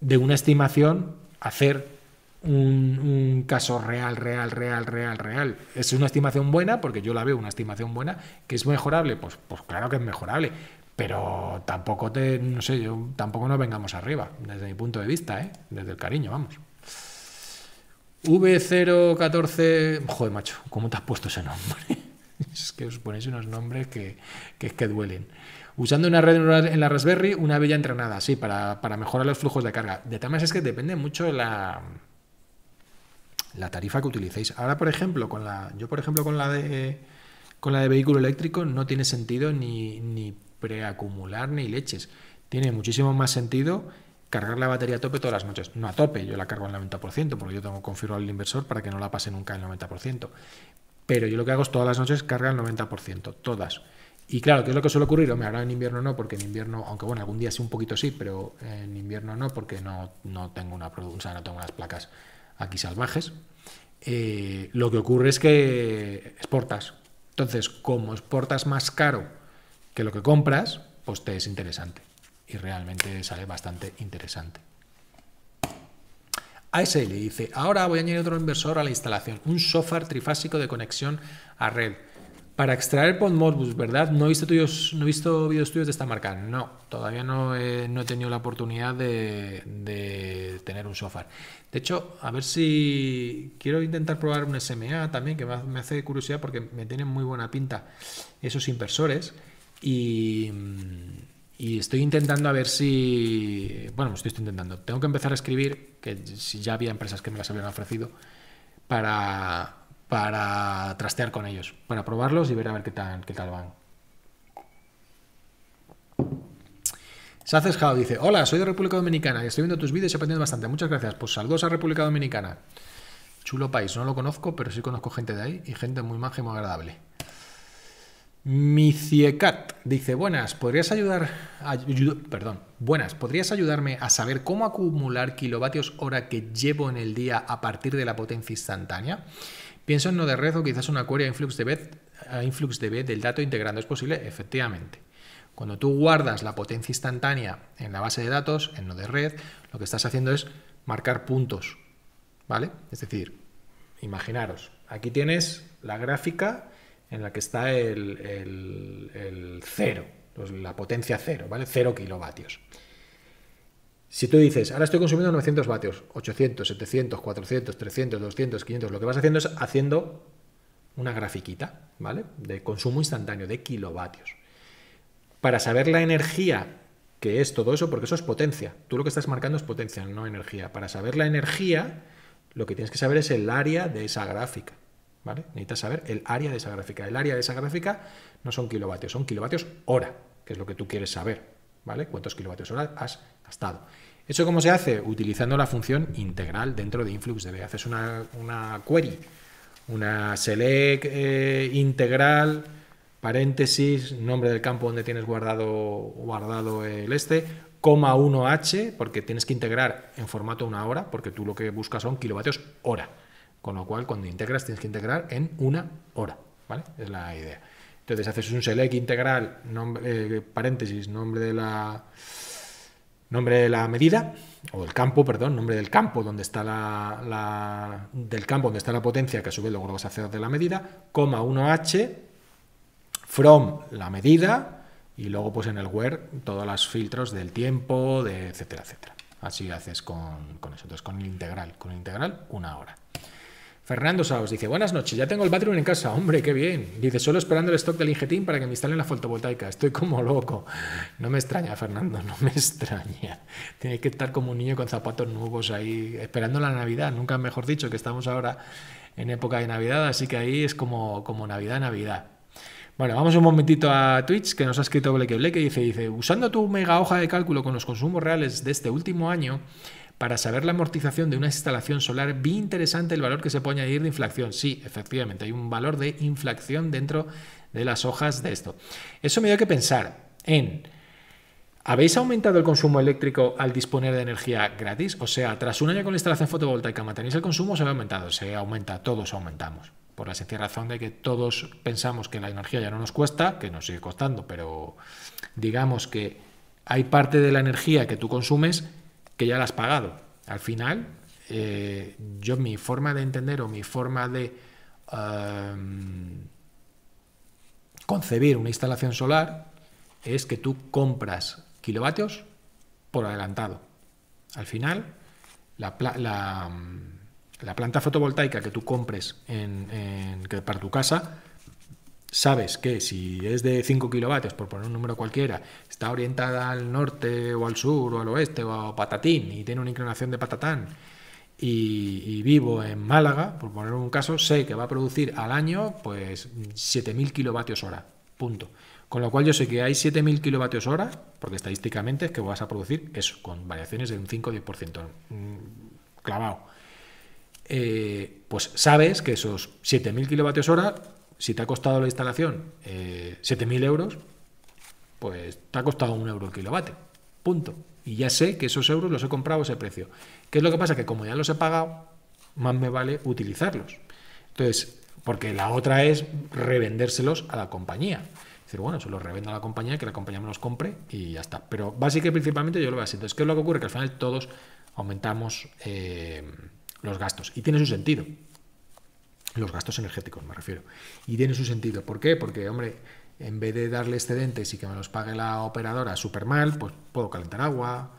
de una estimación hacer un, caso real, real, real, real, real. Es una estimación buena, porque yo la veo una estimación buena, que es mejorable, pues, pues claro que es mejorable, pero tampoco te, no sé, yo, tampoco nos vengamos arriba, desde mi punto de vista, ¿eh? desde el cariño, vamos. V014, joder, macho, ¿cómo te has puesto ese nombre? es que os ponéis unos nombres que, que duelen. Usando una red en la Raspberry, una bella entrenada, sí, para, mejorar los flujos de carga. De temas es que depende mucho la, la tarifa que utilicéis. Ahora, por ejemplo, con la, yo por ejemplo con la de con la de vehículo eléctrico no tiene sentido ni, ni preacumular ni leches. Tiene muchísimo más sentido cargar la batería a tope todas las noches. No a tope, yo la cargo al 90%, porque yo tengo configurado el inversor para que no la pase nunca el 90%. Pero yo lo que hago es todas las noches carga el 90%, todas. Y claro, ¿qué es lo que suele ocurrir? me ahora en invierno no, porque en invierno, aunque bueno, algún día sí un poquito sí, pero en invierno no, porque no, no tengo una o no tengo unas placas aquí salvajes. Eh, lo que ocurre es que exportas. Entonces, como exportas más caro, que lo que compras pues te es interesante y realmente sale bastante interesante. a ASL dice, ahora voy a añadir otro inversor a la instalación, un software trifásico de conexión a red. Para extraer Podmorbus, ¿verdad? No he visto, tuyos, no he visto videos tuyos de esta marca. No, todavía no he, tenido la oportunidad de, de, tener un software. De hecho, a ver si quiero intentar probar un SMA también, que me hace curiosidad porque me tienen muy buena pinta esos inversores. Y, estoy intentando a ver si. Bueno, estoy intentando. Tengo que empezar a escribir, que si ya había empresas que me las habían ofrecido, para, para trastear con ellos, para probarlos y ver a ver qué tal, qué tal van. Saces Jao dice: Hola, soy de República Dominicana y estoy viendo tus vídeos y aprendiendo bastante. Muchas gracias. Pues saludos a República Dominicana. Chulo país, no lo conozco, pero sí conozco gente de ahí y gente muy maja y muy agradable. Ciecat dice, buenas, ¿podrías ayudar, perdón, buenas, ¿podrías ayudarme a saber cómo acumular kilovatios hora que llevo en el día a partir de la potencia instantánea? Pienso en no de red o quizás una query a influx de a eh, del dato integrando, ¿es posible? Efectivamente. Cuando tú guardas la potencia instantánea en la base de datos, en no de red, lo que estás haciendo es marcar puntos, ¿vale? Es decir, imaginaros, aquí tienes la gráfica en la que está el, cero, pues la potencia cero, ¿vale? 0 kilovatios. Si tú dices, ahora estoy consumiendo 900 vatios, 800, 700, 400, 300, 200, 500, lo que vas haciendo es haciendo una grafiquita, ¿vale? De consumo instantáneo, de kilovatios. Para saber la energía que es todo eso, porque eso es potencia. Tú lo que estás marcando es potencia, no energía. Para saber la energía, lo que tienes que saber es el área de esa gráfica. Necesitas saber el área de esa gráfica. El área de esa gráfica no son kilovatios, son kilovatios hora, que es lo que tú quieres saber, ¿vale? Cuántos kilovatios hora has gastado. ¿Eso cómo se hace? Utilizando la función integral dentro de InfluxDB. Haces una, una query, una select eh, integral, paréntesis, nombre del campo donde tienes guardado, guardado el este, coma 1H, porque tienes que integrar en formato una hora, porque tú lo que buscas son kilovatios hora. Con lo cual, cuando integras, tienes que integrar en una hora. ¿Vale? Es la idea. Entonces haces un select integral, nombre, eh, paréntesis, nombre de la nombre de la medida o el campo, perdón, nombre del campo donde está la, del campo donde está la potencia que a su vez luego lo vas a hacer de la medida, coma 1h from la medida y luego pues en el where todos los filtros del tiempo, de etcétera, etcétera. Así haces con, eso, entonces con el integral, con el integral una hora. Fernando Saos dice, buenas noches, ya tengo el Patreon en casa, hombre, qué bien. Dice, solo esperando el stock del Ingetín para que me instalen la fotovoltaica, estoy como loco. No me extraña, Fernando, no me extraña. Tienes que estar como un niño con zapatos nuevos ahí, esperando la Navidad, nunca mejor dicho, que estamos ahora en época de Navidad, así que ahí es como, como Navidad, Navidad. Bueno, vamos un momentito a Twitch, que nos ha escrito Bleque que dice, dice, usando tu mega hoja de cálculo con los consumos reales de este último año, para saber la amortización de una instalación solar, vi interesante el valor que se puede añadir de inflación. Sí, efectivamente, hay un valor de inflación dentro de las hojas de esto. Eso me dio que pensar en... ¿Habéis aumentado el consumo eléctrico al disponer de energía gratis? O sea, tras un año con la instalación fotovoltaica mantenéis el consumo, se ha aumentado, se aumenta, todos aumentamos. Por la sencilla razón de que todos pensamos que la energía ya no nos cuesta, que nos sigue costando, pero digamos que hay parte de la energía que tú consumes que ya la has pagado. Al final, eh, yo mi forma de entender o mi forma de em, concebir una instalación solar es que tú compras kilovatios por adelantado. Al final, la, planta fotovoltaica que tú compres para tu casa, sabes que si es de 5 kilovatios, por poner un número cualquiera, orientada al norte o al sur o al oeste o a Patatín y tiene una inclinación de Patatán y, vivo en Málaga, por poner un caso, sé que va a producir al año pues 7.000 kilovatios hora, punto. Con lo cual yo sé que hay 7.000 kilovatios hora, porque estadísticamente es que vas a producir eso, con variaciones de un 5 10% clavado. pues sabes que esos 7.000 kilovatios hora, si te ha costado la instalación 7.000 eh, euros, pues te ha costado un euro el kilovatio. Punto. Y ya sé que esos euros los he comprado a ese precio. ¿Qué es lo que pasa? Que como ya los he pagado, más me vale utilizarlos. Entonces, porque la otra es revendérselos a la compañía. Es decir, bueno, se los revendo a la compañía, que la compañía me los compre y ya está. Pero básicamente, principalmente, yo lo veo así. Entonces, ¿qué es lo que ocurre? Que al final todos aumentamos eh, los gastos. Y tiene su sentido. Los gastos energéticos, me refiero. Y tiene su sentido. ¿Por qué? Porque, hombre, en vez de darle excedentes y que me los pague la operadora súper mal, pues puedo calentar agua,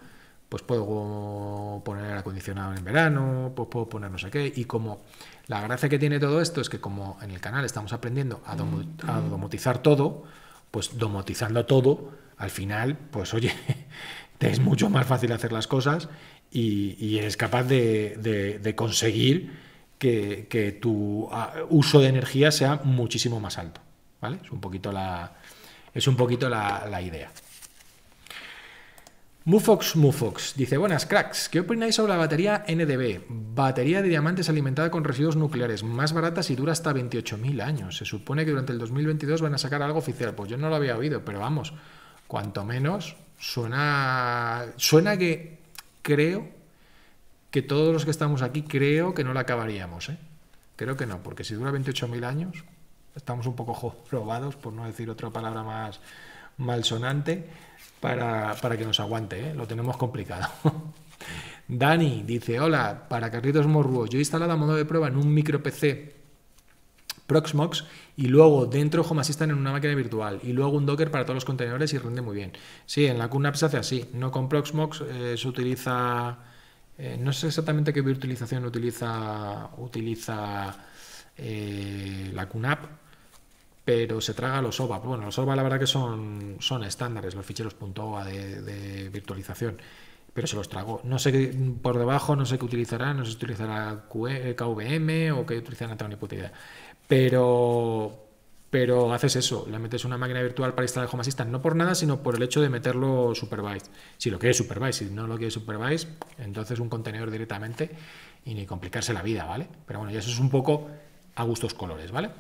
pues puedo poner el acondicionado en verano, pues puedo poner no sé qué. Y como la gracia que tiene todo esto es que como en el canal estamos aprendiendo a, mm. domotizar todo, pues domotizando todo, al final, pues oye, te es mucho más fácil hacer las cosas y, eres capaz de, conseguir que tu ah, uso de energía sea muchísimo más alto. ¿vale? Es un poquito la, es un poquito la, idea. Mufox Mufox dice, buenas cracks, ¿qué opináis sobre la batería NDB? Batería de diamantes alimentada con residuos nucleares, más barata si dura hasta 28.000 años. Se supone que durante el 2022 van a sacar algo oficial. Pues yo no lo había oído, pero vamos, cuanto menos suena, suena que creo que todos los que estamos aquí creo que no la acabaríamos. ¿eh? Creo que no, porque si dura 28.000 años, estamos un poco probados, por no decir otra palabra más malsonante, para, para que nos aguante, ¿eh? lo tenemos complicado. Dani dice, hola, para carritos Morruo, yo he instalado a modo de prueba en un micro PC Proxmox y luego dentro Home Assistant en una máquina virtual y luego un Docker para todos los contenedores y rinde muy bien. Sí, en la QNAP se hace así, no con Proxmox, eh, se utiliza... Eh, no sé exactamente qué virtualización utiliza, utiliza la QNAP, pero se traga los OVA. Bueno, los OVA la verdad que son, son estándares, los ficheros OVA de, de virtualización, pero se los trago, No sé qué, por debajo, no sé qué utilizará, no sé si utilizará e, KVM o qué utilizará, no tengo ni Pero, pero haces eso, le metes una máquina virtual para instalar Home Assistant, no por nada, sino por el hecho de meterlo supervised. Si lo quieres supervised, si no lo quieres supervised, entonces un contenedor directamente y ni complicarse la vida, ¿vale? Pero bueno, ya eso es un poco a gustos colores, ¿vale?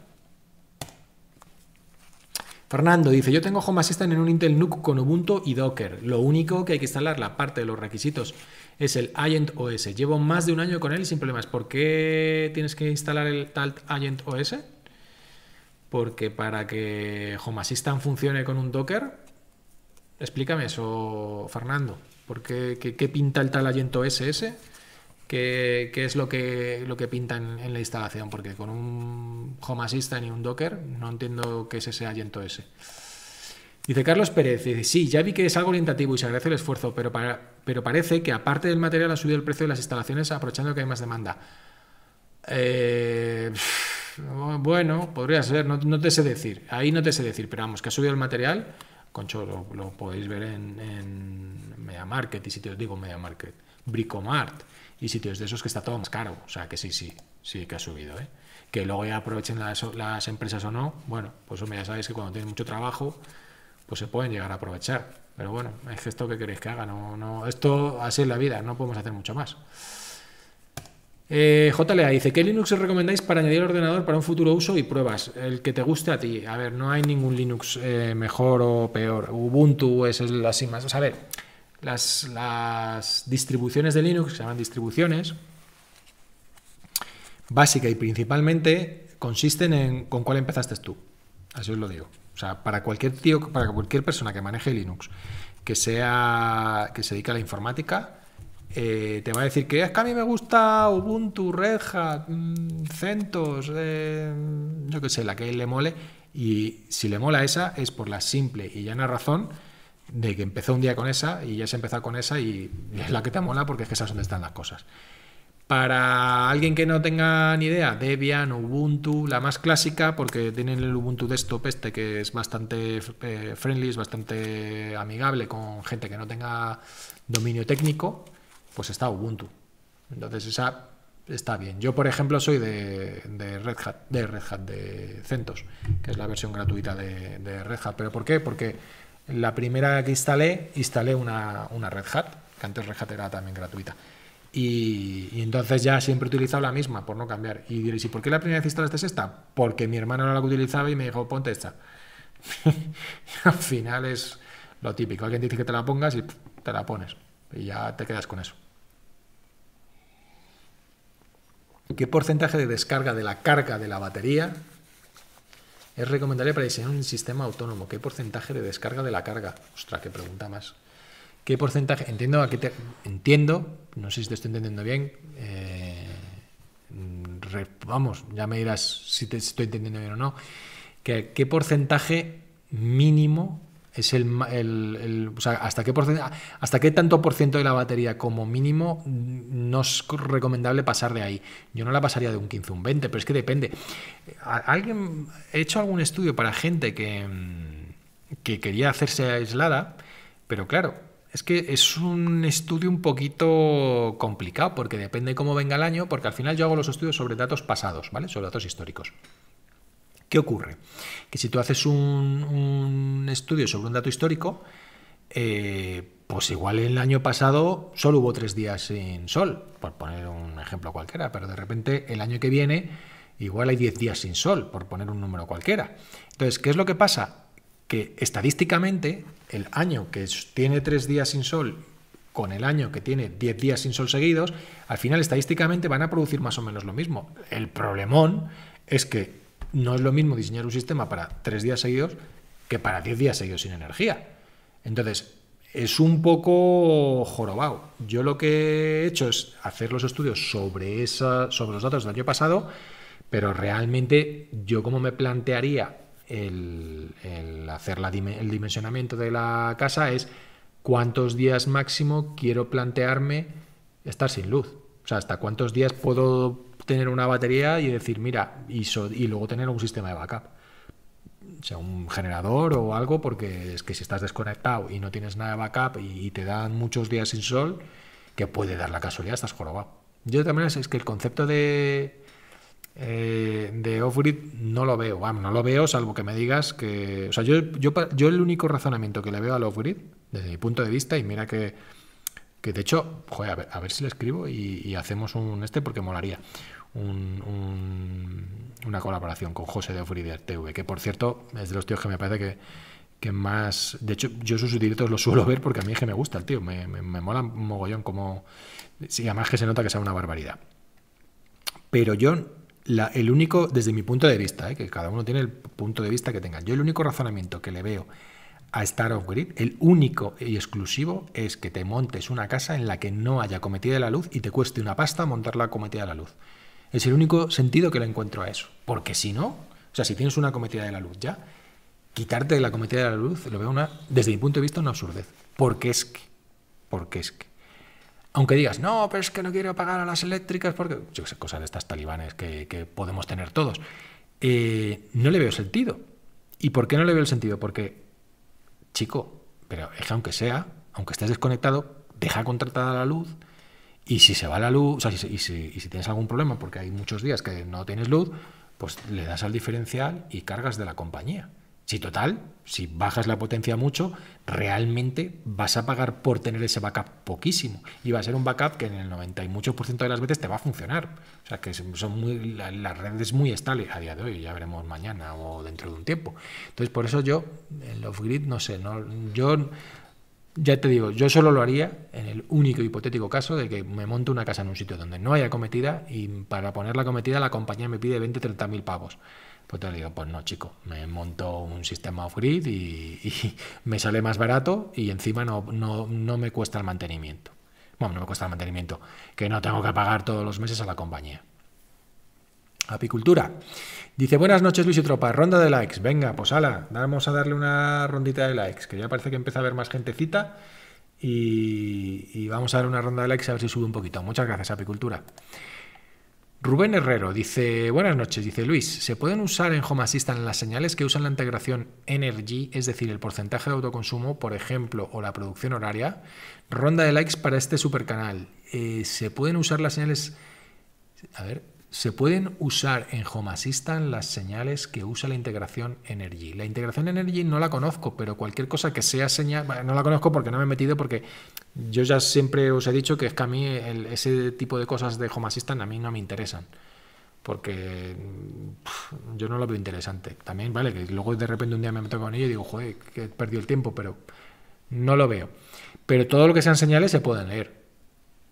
Fernando dice, yo tengo Home Assistant en un Intel NUC con Ubuntu y Docker. Lo único que hay que instalar, la parte de los requisitos, es el Agent OS. Llevo más de un año con él y sin problemas. ¿Por qué tienes que instalar el tal Agent OS? Porque para que Home Assistant funcione con un Docker, explícame eso, Fernando. ¿Por qué, qué pinta el tal Agent OS ese? qué, es lo que, lo que pintan en la instalación, porque con un Home Assistant y un Docker no entiendo qué es ese agento ese. Dice Carlos Pérez, sí, ya vi que es algo orientativo y se agradece el esfuerzo, pero, para, pero parece que aparte del material ha subido el precio de las instalaciones aprovechando que hay más demanda. Eh, bueno, podría ser, no, no, te sé decir, ahí no te sé decir, pero vamos, que ha subido el material, concho, lo, podéis ver en, Media Market, y si te digo Media Market Bricomart sitios de esos que está todo más caro. O sea, que sí, sí, sí que ha subido. ¿eh? Que luego ya aprovechen las, empresas o no, bueno, pues hombre, ya sabéis que cuando tienen mucho trabajo, pues se pueden llegar a aprovechar. Pero bueno, es que esto que queréis que haga, no, no, esto así es la vida, no podemos hacer mucho más. Eh, JLA dice, ¿qué Linux os recomendáis para añadir ordenador para un futuro uso y pruebas? El que te guste a ti. A ver, no hay ningún Linux eh, mejor o peor. Ubuntu es el, así más. a ver, las, distribuciones de Linux, que se llaman distribuciones, básica y principalmente consisten en con cuál empezaste tú. Así os lo digo. O sea, para cualquier tío, para cualquier persona que maneje Linux, que sea que se dedique a la informática, eh, te va a decir que es que a mí me gusta Ubuntu, Red Hat, mm, CentOS, eh, yo qué sé, la que le mole. Y si le mola esa es por la simple y llana razón de que empezó un día con esa y ya se ha empezado con esa y es la que te mola porque es que sabes dónde están las cosas. Para alguien que no tenga ni idea, Debian, Ubuntu, la más clásica, porque tienen el Ubuntu Desktop este que es bastante eh, friendly, es bastante amigable con gente que no tenga dominio técnico, pues está Ubuntu. Entonces esa está bien. Yo, por ejemplo, soy de, Red Hat, de Red Hat de CentOS, que es la versión gratuita de, de Red Hat. ¿Pero por qué? Porque la primera que instalé, instalé una, Red Hat, que antes Red Hat era también gratuita. Y, entonces ya siempre he utilizado la misma, por no cambiar. Y diréis, ¿y por qué la primera vez instalaste es esta? Porque mi hermano era la que utilizaba y me dijo, ponte esta. al final es lo típico. Alguien dice que te la pongas y te la pones. Y ya te quedas con eso. ¿Qué porcentaje de descarga de la carga de la batería es recomendable para diseñar un sistema autónomo. ¿Qué porcentaje de descarga de la carga? Ostras, qué pregunta más. ¿Qué porcentaje? Entiendo, a te... entiendo no sé si te estoy entendiendo bien. Eh, vamos, ya me dirás si te estoy entendiendo bien o no. qué porcentaje mínimo es el, el, el o sea, hasta qué hasta qué tanto por ciento de la batería como mínimo mm, no es recomendable pasar de ahí. Yo no la pasaría de un 15 un 20, pero es que depende. Alguien he hecho algún estudio para gente que, mm, que quería hacerse aislada, pero claro, es que es un estudio un poquito complicado porque depende cómo venga el año, porque al final yo hago los estudios sobre datos pasados, ¿vale? Sobre datos históricos ocurre? Que si tú haces un, estudio sobre un dato histórico, eh, pues igual el año pasado solo hubo tres días sin sol, por poner un ejemplo cualquiera, pero de repente el año que viene igual hay diez días sin sol, por poner un número cualquiera. Entonces, ¿qué es lo que pasa? Que estadísticamente el año que tiene tres días sin sol con el año que tiene 10 días sin sol seguidos, al final estadísticamente van a producir más o menos lo mismo. El problemón es que no es lo mismo diseñar un sistema para tres días seguidos que para diez días seguidos sin energía. Entonces, es un poco jorobado. Yo lo que he hecho es hacer los estudios sobre, esa, sobre los datos del año pasado, pero realmente yo como me plantearía el, el hacer el dimensionamiento de la casa es cuántos días máximo quiero plantearme estar sin luz. O sea, hasta cuántos días puedo tener una batería y decir, mira, y, y luego tener un sistema de backup. O sea, un generador o algo, porque es que si estás desconectado y no tienes nada de backup y, te dan muchos días sin sol, que puede dar la casualidad, estás jorobado. Yo también es, que el concepto de, eh, de off-grid no lo veo, no lo veo salvo que me digas que... O sea, yo, yo, el único razonamiento que le veo al off-grid, desde mi punto de vista, y mira que, que de hecho, joder, a ver, a ver si le escribo y, hacemos un este porque molaría una colaboración con José de Ofrider TV, que por cierto es de los tíos que me parece que, más... De hecho, yo sus directos los suelo ver porque a mí es que me gusta el tío, me, me, mola un mogollón como... si además que se nota que sea una barbaridad. Pero yo, la, el único, desde mi punto de vista, eh, que cada uno tiene el punto de vista que tenga, yo el único razonamiento que le veo a Star of Grid, el único y exclusivo es que te montes una casa en la que no haya cometida la luz y te cueste una pasta montarla cometida la luz. Es el único sentido que le encuentro a eso. Porque si no, o sea, si tienes una cometida de la luz ya, quitarte de la cometida de la luz lo veo una, desde mi punto de vista una absurdez. Porque es que, porque es que. Aunque digas, no, pero es que no quiero pagar a las eléctricas, porque, yo sé, cosas de estas talibanes que, podemos tener todos, eh, no le veo sentido. ¿Y por qué no le veo el sentido? Porque, chico, pero es que aunque sea, aunque estés desconectado, deja contratada la luz, y si se va la luz, o sea, y si, tienes algún problema, porque hay muchos días que no tienes luz, pues le das al diferencial y cargas de la compañía. Si total, si bajas la potencia mucho, realmente vas a pagar por tener ese backup poquísimo. Y va a ser un backup que en el 90 de las veces te va a funcionar. O sea, que son muy, las redes muy estable a día de hoy, ya veremos mañana o dentro de un tiempo. Entonces, por eso yo, el off-grid, no sé, no, yo ya te digo, yo solo lo haría en el único hipotético caso de que me monte una casa en un sitio donde no haya cometida y para poner la cometida la compañía me pide 20, 30 mil pavos. Pues te digo, pues no, chico, me monto un sistema off-grid y, me sale más barato y encima no, no, no me cuesta el mantenimiento. Bueno, no me cuesta el mantenimiento, que no tengo que pagar todos los meses a la compañía. Apicultura. Dice, buenas noches Luis y Tropa, ronda de likes. Venga, pues ala, vamos a darle una rondita de likes, que ya parece que empieza a haber más gentecita. Y, y vamos a dar una ronda de likes a ver si sube un poquito. Muchas gracias, Apicultura. Rubén Herrero dice, buenas noches, dice Luis, ¿se pueden usar en Home Assistant las señales que usan la integración Energy, es decir, el porcentaje de autoconsumo, por ejemplo, o la producción horaria? Ronda de likes para este super canal. Eh, ¿Se pueden usar las señales... A ver, se pueden usar en Home Assistant las señales que usa la integración Energy. La integración Energy no la conozco, pero cualquier cosa que sea señal, no la conozco porque no me he metido porque yo ya siempre os he dicho que es que a mí ese tipo de cosas de Home Assistant a mí no me interesan porque yo no lo veo interesante. También, vale, que luego de repente un día me meto con ello y digo, joder, que he perdido el tiempo, pero no lo veo. Pero todo lo que sean señales se pueden leer.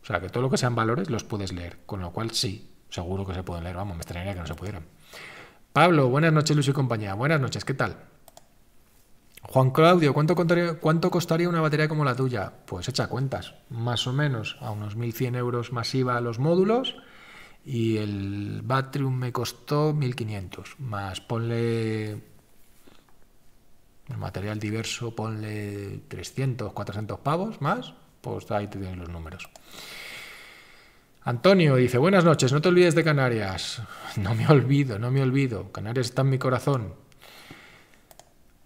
O sea, que todo lo que sean valores los puedes leer, con lo cual sí, seguro que se pueden leer, vamos, me extrañaría que no se pudieran. Pablo, buenas noches, Luis y compañía. Buenas noches, ¿qué tal? Juan Claudio, ¿cuánto, costaría una batería como la tuya? Pues echa cuentas, más o menos a unos 1.100 euros masiva los módulos y el Batrium me costó 1.500, más ponle el material diverso, ponle 300, 400 pavos más, pues ahí te tienen los números. Antonio dice, buenas noches, no te olvides de Canarias. No me olvido, no me olvido. Canarias está en mi corazón.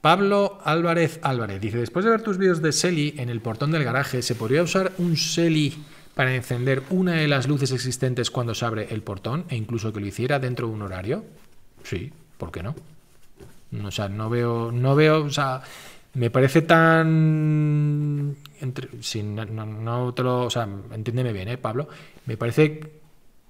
Pablo Álvarez Álvarez dice, después de ver tus vídeos de Selly en el portón del garaje, ¿se podría usar un Selly para encender una de las luces existentes cuando se abre el portón e incluso que lo hiciera dentro de un horario? Sí, ¿por qué no? O sea, no veo, no veo, o sea, me parece tan no, te lo, o sea, entiéndeme bien, ¿eh, Pablo, me parece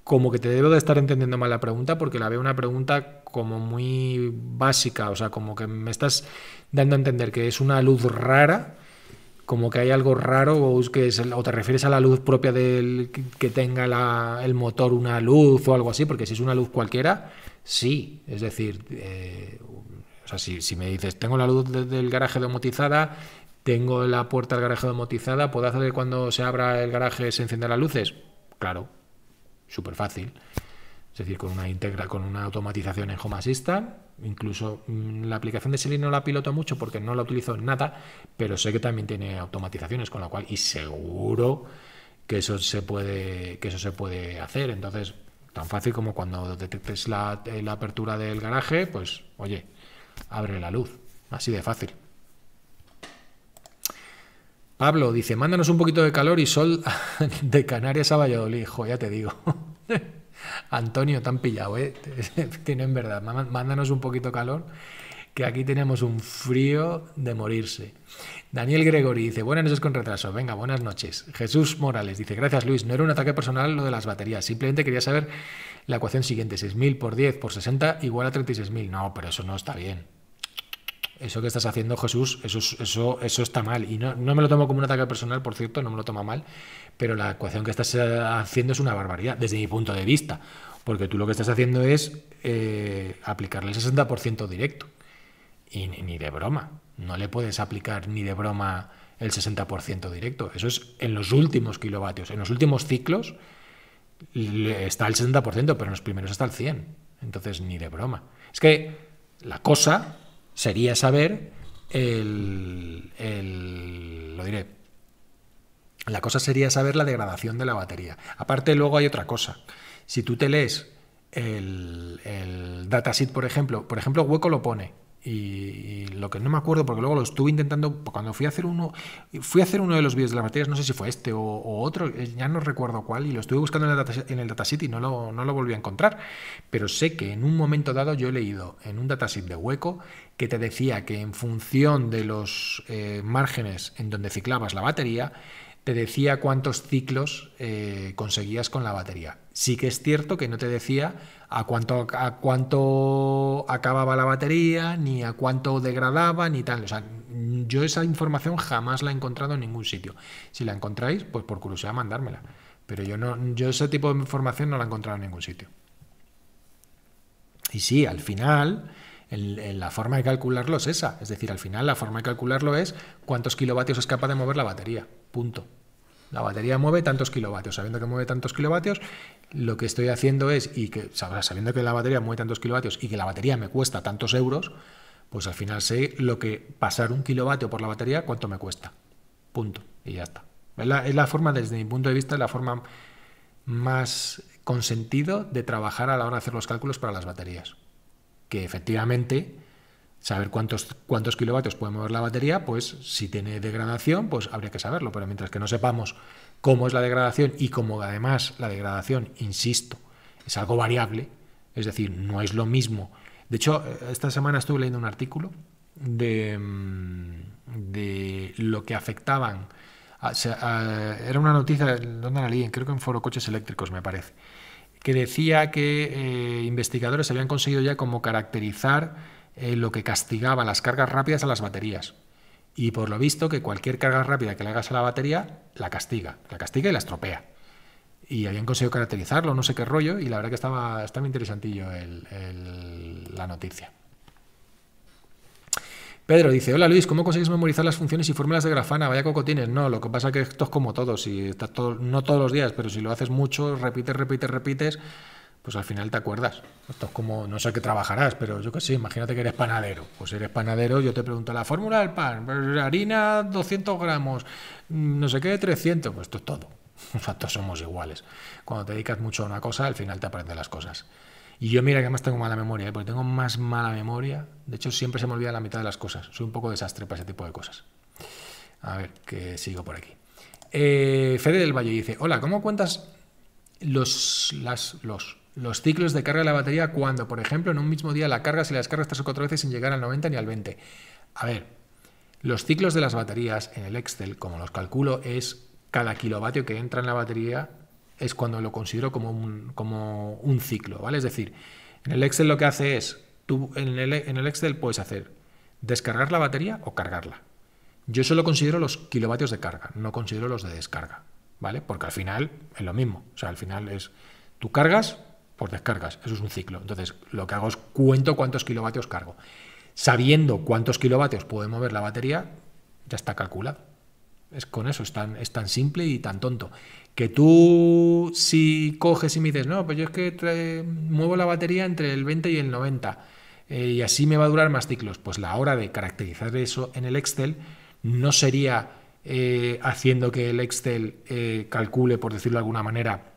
como que te debo de estar entendiendo mal la pregunta porque la veo una pregunta como muy básica, o sea, como que me estás dando a entender que es una luz rara, como que hay algo raro o, que es, te refieres a la luz propia del que tenga el motor una luz o algo así, porque si es una luz cualquiera, sí, es decir, eh, o sea, si, me dices, tengo la luz del garaje domotizada, tengo la puerta del garaje automatizada. ¿puedo hacer que cuando se abra el garaje se enciendan las luces? Claro, súper fácil. Es decir, con una integra, con una automatización en Home Assistant. Incluso mm, la aplicación de Selin no la piloto mucho porque no la utilizo en nada, pero sé que también tiene automatizaciones, con lo cual, y seguro que eso se puede, que eso se puede hacer. Entonces, tan fácil como cuando detectes la apertura del garaje, pues oye, abre la luz. Así de fácil. Pablo dice, mándanos un poquito de calor y sol de Canarias a Valladolid. Hijo, ya te digo. Antonio, tan pillado, ¿eh? Tienen verdad. Mándanos un poquito de calor, que aquí tenemos un frío de morirse. Daniel Gregory dice, buenas noches con retraso. Venga, buenas noches. Jesús Morales dice, gracias Luis, no era un ataque personal lo de las baterías. Simplemente quería saber la ecuación siguiente. 6.000 por 10 por 60 igual a 36.000. No, pero eso no está bien. Eso que estás haciendo, Jesús, eso, eso, eso está mal. Y no, me lo tomo como un ataque personal, por cierto, no me lo toma mal, pero la ecuación que estás eh, haciendo es una barbaridad, desde mi punto de vista. Porque tú lo que estás haciendo es eh, aplicarle el 60% directo. Y ni, de broma. No le puedes aplicar ni de broma el 60% directo. Eso es en los últimos kilovatios. En los últimos ciclos está el 60% pero en los primeros está el 100%. Entonces, ni de broma. Es que la cosa sería saber el, lo diré. La cosa sería saber la degradación de la batería. Aparte, luego hay otra cosa. Si tú te lees el, el datasheet, por ejemplo, por ejemplo, Hueco lo pone. Y, lo que no me acuerdo, porque luego lo estuve intentando, cuando fui a hacer uno, fui a hacer uno de los vídeos de las baterías, no sé si fue este o, otro, eh, ya no recuerdo cuál, y lo estuve buscando en el, datasheet, en y no lo, no lo volví a encontrar. Pero sé que en un momento dado yo he leído en un datasheet de Hueco que te decía que en función de los eh, márgenes en donde ciclabas la batería, te decía cuántos ciclos eh, conseguías con la batería. Sí que es cierto que no te decía a cuánto, a cuánto acababa la batería, ni a cuánto degradaba, ni tal. O sea, yo esa información jamás la he encontrado en ningún sitio. Si la encontráis, pues por curiosidad mandármela. Pero yo, no, yo ese tipo de información no la he encontrado en ningún sitio. Y sí, al final, la forma de calcularlo es esa. Es decir, al final la forma de calcularlo es cuántos kilovatios es capaz de mover la batería. Punto. La batería mueve tantos kilovatios. Sabiendo que mueve tantos kilovatios, lo que estoy haciendo es, y que, sabiendo que la batería mueve tantos kilovatios y que la batería me cuesta tantos euros, pues al final sé lo que pasar un kilovatio por la batería, cuánto me cuesta. Punto. Y ya está. Es la, es la forma, desde mi punto de vista, es la forma más consentido de trabajar a la hora de hacer los cálculos para las baterías que efectivamente saber cuántos, cuántos kilovatios puede mover la batería, pues si tiene degradación, pues habría que saberlo. Pero mientras que no sepamos cómo es la degradación y cómo además la degradación, insisto, es algo variable, es decir, no es lo mismo. De hecho, eh, esta semana estuve leyendo un artículo de, mm, de lo que afectaban. era una noticia, ¿dónde la leí? Creo que en Foro Coches Eléctricos, me parece que decía que eh, investigadores habían conseguido ya como caracterizar eh, lo que castigaba las cargas rápidas a las baterías. Y por lo visto que cualquier carga rápida que le hagas a la batería, la castiga, la castiga y la estropea. Y habían conseguido caracterizarlo, no sé qué rollo, y la verdad que estaba, estaba interesantillo el, la noticia. Pedro dice, hola Luis, ¿cómo consigues memorizar las funciones y fórmulas de grafana? Vaya cocotines. No, lo que pasa es que esto es como todo, si estás todo, no todos los días, pero si lo haces mucho, repites, repites, repites, pues al final te acuerdas. Esto es como, no sé qué trabajarás, pero yo qué sé, imagínate que eres panadero. Pues eres panadero, yo te pregunto la fórmula del pan, harina 200 gramos, mm, no sé qué, 300, pues esto es todo. En somos iguales. Cuando te dedicas mucho a una cosa, al final te aprendes las cosas. Y yo mira que además tengo mala memoria, ¿eh? porque tengo más mala memoria. De hecho, siempre se me olvida la mitad de las cosas. Soy un poco desastre para ese tipo de cosas. A ver, que sigo por aquí. Eh, Fede del Valle dice, hola, ¿cómo cuentas los, los, los ciclos de carga de la batería cuando, por ejemplo, en un mismo día la cargas y la descargas tres o cuatro veces sin llegar al 90 ni al 20? A ver, los ciclos de las baterías en el Excel, como los calculo, es cada kilovatio que entra en la batería es cuando lo considero como un, como un ciclo, ¿vale? Es decir, en el Excel lo que hace es, tú en el, en el Excel puedes hacer descargar la batería o cargarla. Yo solo considero los kilovatios de carga, no considero los de descarga, ¿vale? Porque al final es lo mismo, o sea, al final es, tú cargas, por pues descargas. Eso es un ciclo. Entonces, lo que hago es cuento cuántos kilovatios cargo. Sabiendo cuántos kilovatios puede mover la batería, ya está calculado. Es con eso, es tan simple y tan tonto. Que tú si coges y me dices, no, pues yo es que muevo la batería entre el 20 y el 90 eh, y así me va a durar más ciclos, pues la hora de caracterizar eso en el Excel no sería eh, haciendo que el Excel eh, calcule, por decirlo de alguna manera,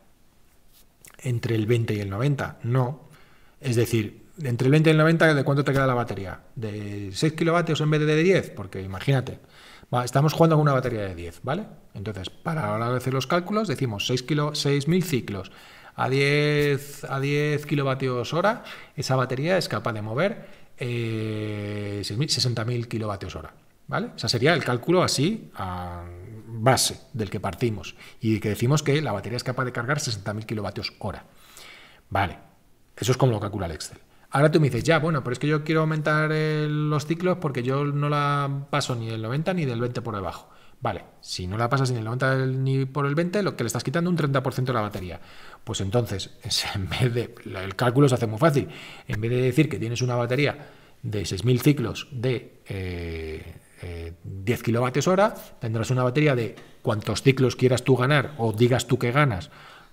entre el 20 y el 90, no. Es decir, entre el 20 y el 90, ¿de cuánto te queda la batería? ¿De 6 kilovatios en vez de 10? Porque imagínate, estamos jugando con una batería de 10, ¿vale? Entonces, para ahora hacer los cálculos, decimos kilo, 6.000 ciclos a 10, a kilovatios hora, esa batería es capaz de mover 60.000 eh, kilovatios hora. ¿Vale? O sea, sería el cálculo así a base del que partimos y que decimos que la batería es capaz de cargar 60.000 kilovatios hora. Vale, eso es como lo calcula el Excel. Ahora tú me dices, ya, bueno, pero es que yo quiero aumentar eh, los ciclos porque yo no la paso ni del 90 ni del 20 por debajo. Vale, si no la pasas ni del 90 ni por el 20, lo que le estás quitando un 30% de la batería. Pues entonces, en vez de, el cálculo se hace muy fácil. En vez de decir que tienes una batería de 6.000 ciclos de 10 eh, eh, kilovatios hora, tendrás una batería de cuantos ciclos quieras tú ganar o digas tú que ganas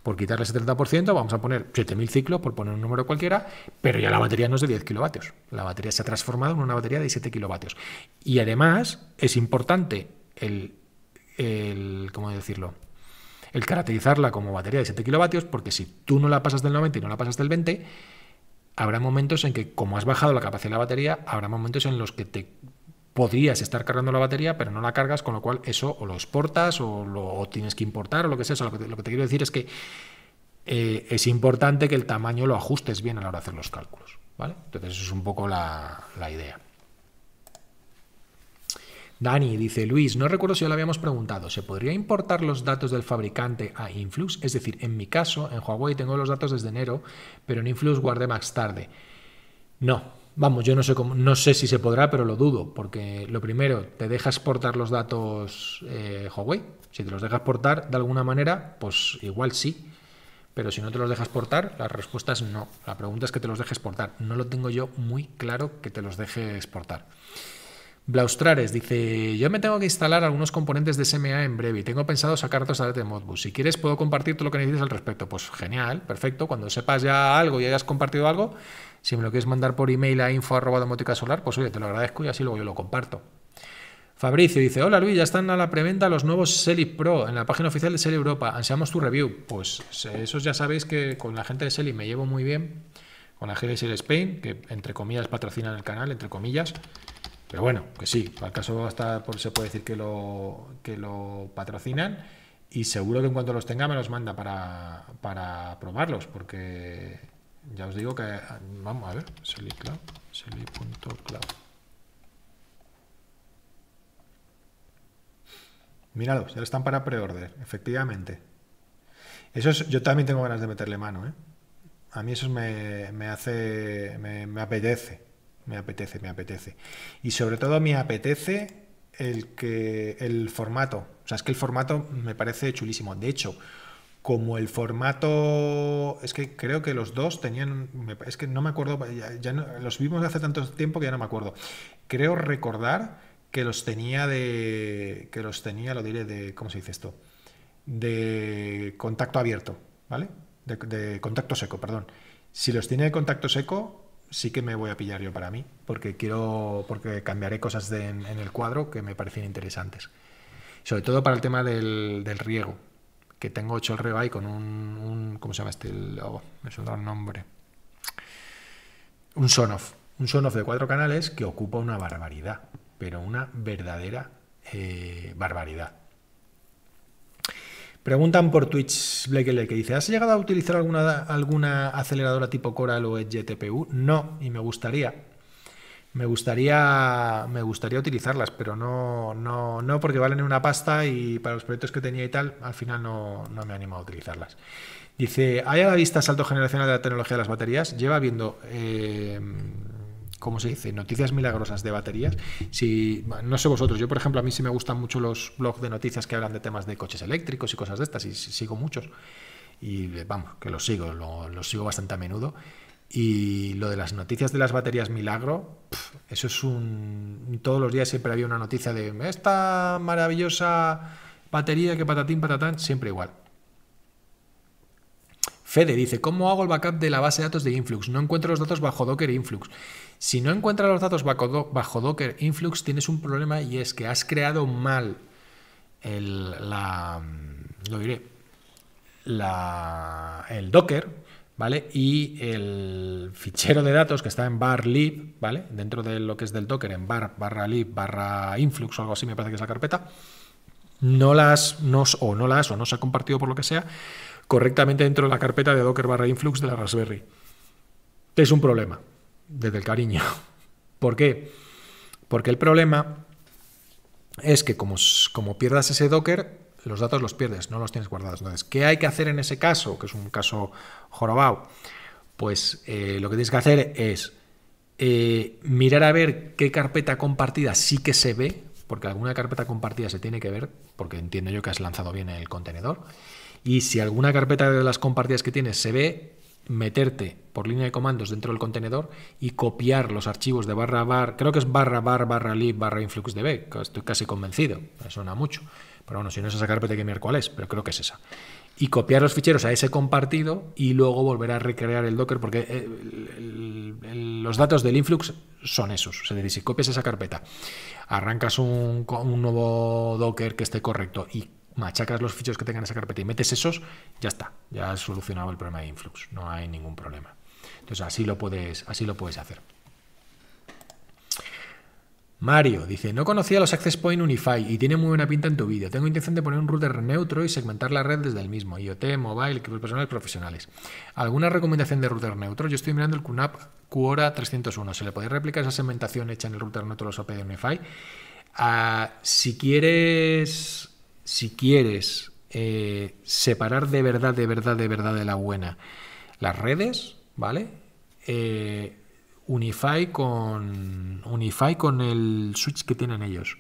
por quitarle ese 30%, vamos a poner 7000 ciclos, por poner un número cualquiera, pero ya la batería no es de 10 kilovatios. La batería se ha transformado en una batería de 7 kilovatios. Y además es importante el, el ¿cómo decirlo? el caracterizarla como batería de 7 kilovatios, porque si tú no la pasas del 90 y no la pasas del 20, habrá momentos en que, como has bajado la capacidad de la batería, habrá momentos en los que te podrías estar cargando la batería, pero no la cargas, con lo cual eso o lo exportas o lo tienes que importar o lo que sea. Lo que, te, lo que te quiero decir es que eh, es importante que el tamaño lo ajustes bien a la hora de hacer los cálculos. ¿vale? Entonces, eso es un poco la, idea. Dani dice, Luis, no recuerdo si ya lo habíamos preguntado, ¿se podría importar los datos del fabricante a Influx? Es decir, en mi caso, en Huawei tengo los datos desde enero, pero en Influx guardé más tarde. No, Vamos, yo no sé cómo, no sé si se podrá, pero lo dudo, porque lo primero, te deja exportar los datos eh, Huawei. Si te los dejas exportar de alguna manera, pues igual sí. Pero si no te los dejas exportar, la respuesta es no. La pregunta es que te los deje exportar. No lo tengo yo muy claro que te los deje exportar. Blaustrares dice, yo me tengo que instalar algunos componentes de SMA en breve y tengo pensado sacar datos de Modbus. Si quieres puedo compartir todo lo que necesites al respecto. Pues genial, perfecto. Cuando sepas ya algo y hayas compartido algo, si me lo quieres mandar por email a solar, pues oye, te lo agradezco y así luego yo lo comparto. Fabricio dice, hola Luis, ya están a la preventa los nuevos Seli Pro en la página oficial de Seli Europa, ansiamos tu review. Pues eh, esos ya sabéis que con la gente de Seli me llevo muy bien, con la gente de Spain, que entre comillas patrocinan el canal, entre comillas, pero bueno, que sí, al caso hasta por, se puede decir que lo, lo patrocinan y seguro que en cuanto los tenga me los manda para, para probarlos, porque ya os digo que, vamos a ver, seli.cloud, Mirad, Míralos, ya están para preorder, efectivamente. Eso es, yo también tengo ganas de meterle mano, ¿eh? A mí eso me, hace, me, me, apetece, me apetece, me apetece. Y sobre todo me apetece el, que, el formato. O sea, es que el formato me parece chulísimo. De hecho, como el formato, es que creo que los dos tenían, es que no me acuerdo, ya, los vimos hace tanto tiempo que ya no me acuerdo. Creo recordar que los tenía de, que los tenía, lo diré, de, ¿cómo se dice esto? De contacto abierto, ¿vale? De, contacto seco, perdón. Si los tiene de contacto seco, sí que me voy a pillar yo para mí, porque quiero, porque cambiaré cosas en, el cuadro que me parecían interesantes. Sobre todo para el tema del riego, que tengo hecho el con un, ¿cómo se llama este? Oh, me suena el nombre. Un sonoff, un sonoff de cuatro canales que ocupa una barbaridad, pero una verdadera eh, barbaridad. Preguntan por Twitch le que dice, ¿has llegado a utilizar alguna, alguna aceleradora tipo Coral o TPU? No, y me gustaría. Me gustaría, me gustaría utilizarlas, pero no, no, no porque valen una pasta y para los proyectos que tenía y tal, al final no, no me animo a utilizarlas. Dice, ¿hay a la vista salto generacional de la tecnología de las baterías? Lleva viendo... Eh, ¿cómo se dice? Noticias milagrosas de baterías. Si, no sé vosotros, yo por ejemplo, a mí sí me gustan mucho los blogs de noticias que hablan de temas de coches eléctricos y cosas de estas, y sigo muchos. Y vamos, que los sigo, los sigo bastante a menudo. Y lo de las noticias de las baterías milagro, eso es un... Todos los días siempre había una noticia de esta maravillosa batería que patatín, patatán, siempre igual. Fede dice, ¿cómo hago el backup de la base de datos de Influx? No encuentro los datos bajo Docker Influx. Si no encuentras los datos bajo, Docker Influx, tienes un problema y es que has creado mal el, la, lo diré, el Docker ¿vale? Y el fichero de datos que está en bar lib, ¿vale? Dentro de lo que es del Docker, en bar, barra lib, barra influx o algo así, me parece que es la carpeta, no las, o no las, o no se ha compartido por lo que sea, correctamente dentro de la carpeta de Docker barra influx de la Raspberry. Es un problema, desde el cariño. ¿Por qué? Porque el problema es que como, como pierdas ese Docker, los datos los pierdes, no los tienes guardados. Entonces, ¿qué hay que hacer en ese caso? Que es un caso jorobado. Pues eh, lo que tienes que hacer es eh, mirar a ver qué carpeta compartida sí que se ve, porque alguna carpeta compartida se tiene que ver, porque entiendo yo que has lanzado bien el contenedor. Y si alguna carpeta de las compartidas que tienes se ve, meterte por línea de comandos dentro del contenedor y copiar los archivos de barra bar, creo que es barra barra lib, barra influxdb, estoy casi convencido, me suena mucho. Pero bueno, si no es esa carpeta hay que mirar cuál es, pero creo que es esa. Y copiar los ficheros a ese compartido y luego volver a recrear el Docker, porque eh, los datos del influx son esos. Es decir, si copias esa carpeta, arrancas un, un nuevo Docker que esté correcto y machacas los ficheros que tengan esa carpeta y metes esos, ya está, ya has solucionado el problema de influx, no hay ningún problema. Entonces así lo puedes, así lo puedes hacer. Mario dice, no conocía los Access Point Unify y tiene muy buena pinta en tu vídeo. Tengo intención de poner un router neutro y segmentar la red desde el mismo, IoT, mobile, equipos personales, profesionales. ¿Alguna recomendación de router neutro? Yo estoy mirando el QNAP Quora 301. ¿Se le puede replicar esa segmentación hecha en el router neutro de los OP de Unify? Ah, si quieres, si quieres eh, separar de verdad, de verdad, de verdad de la buena las redes, ¿vale? Eh, Unify con, Unify con el switch que tienen ellos.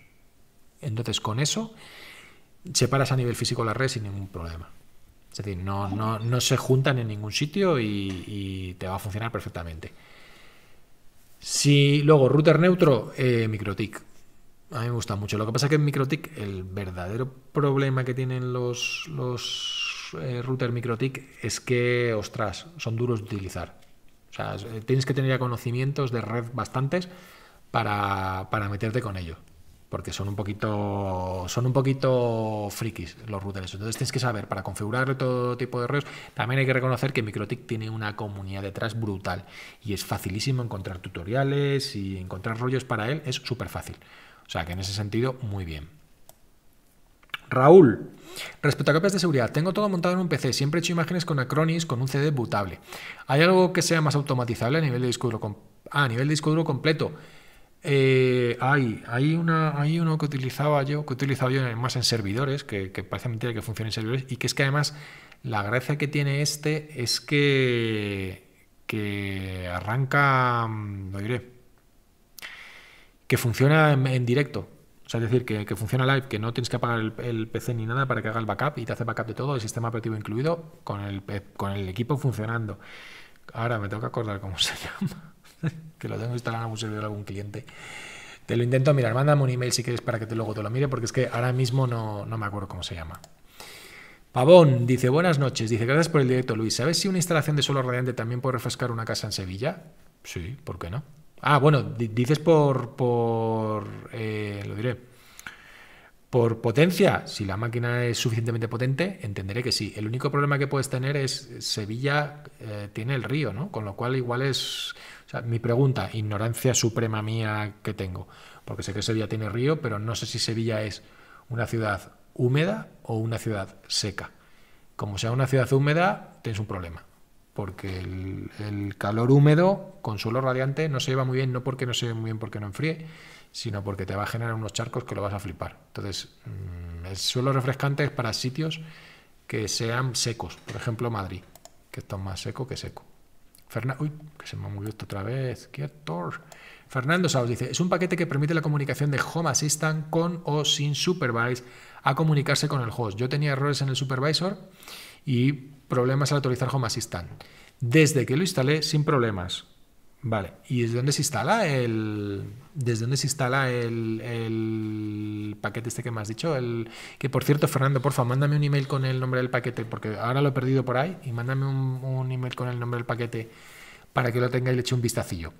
Entonces, con eso, separas a nivel físico la red sin ningún problema. Es decir, no, se juntan en ningún sitio y, te va a funcionar perfectamente. Si luego router neutro, eh, MikroTik. A mí me gusta mucho. Lo que pasa es que en MikroTik el verdadero problema que tienen los, los eh, MikroTik es que, ostras, son duros de utilizar. O sea, tienes que tener ya conocimientos de red bastantes para, meterte con ello Porque son un poquito. son un poquito frikis los routers. Entonces tienes que saber, para configurar todo tipo de redes, también hay que reconocer que Mikrotik tiene una comunidad detrás brutal. Y es facilísimo encontrar tutoriales y encontrar rollos para él, es súper fácil. O sea que en ese sentido, muy bien. Raúl, Respecto a copias de seguridad, tengo todo montado en un PC, siempre he hecho imágenes con Acronis con un CD bootable. ¿Hay algo que sea más automatizable a nivel de disco duro, ah, a nivel disco duro completo? Eh, hay, hay, una, hay uno que utilizaba yo, que he utilizado yo más en servidores, que, parece mentira que funciona en servidores, y que es que además la gracia que tiene este es que, que arranca, mm, lo diré, que funciona en directo. O sea, es decir, que, funciona live, que no tienes que apagar el, PC ni nada para que haga el backup y te hace backup de todo, el sistema operativo incluido, con el, con el equipo funcionando. Ahora me tengo que acordar cómo se llama, que lo tengo instalado en algún servidor algún cliente. Te lo intento mirar, mándame un email si quieres para que te, luego te lo mire, porque es que ahora mismo no, no me acuerdo cómo se llama. Pavón dice, buenas noches, dice, gracias por el directo Luis. ¿Sabes si una instalación de suelo radiante también puede refrescar una casa en Sevilla? Sí, ¿por qué no? Ah, bueno, dices por, por eh, lo diré, por potencia, si la máquina es suficientemente potente, entenderé que sí. El único problema que puedes tener es Sevilla eh, tiene el río, ¿no? Con lo cual igual es... mi pregunta, ignorancia suprema mía que tengo, porque sé que Sevilla tiene río, pero no sé si Sevilla es una ciudad húmeda o una ciudad seca. Como sea una ciudad húmeda, tienes un problema porque el, calor húmedo con suelo radiante no se lleva muy bien, no porque no se lleve muy bien porque no enfríe, sino porque te va a generar unos charcos que lo vas a flipar. Entonces, mm, el suelo refrescante es para sitios que sean secos, por ejemplo Madrid, que está más seco que seco. Uy, que se me ha movido otra vez, quieto. Fernando Saos dice, es un paquete que permite la comunicación de Home Assistant con o sin Supervise a comunicarse con el host. Yo tenía errores en el Supervisor y problemas al actualizar Home Assistant. Desde que lo instalé, sin problemas. Vale, ¿y desde dónde se instala el. ¿Desde dónde se instala el, el paquete este que me has dicho? El, que por cierto, Fernando, porfa, mándame un email con el nombre del paquete, porque ahora lo he perdido por ahí, y mándame un, email con el nombre del paquete para que lo tenga y le eche un vistacillo.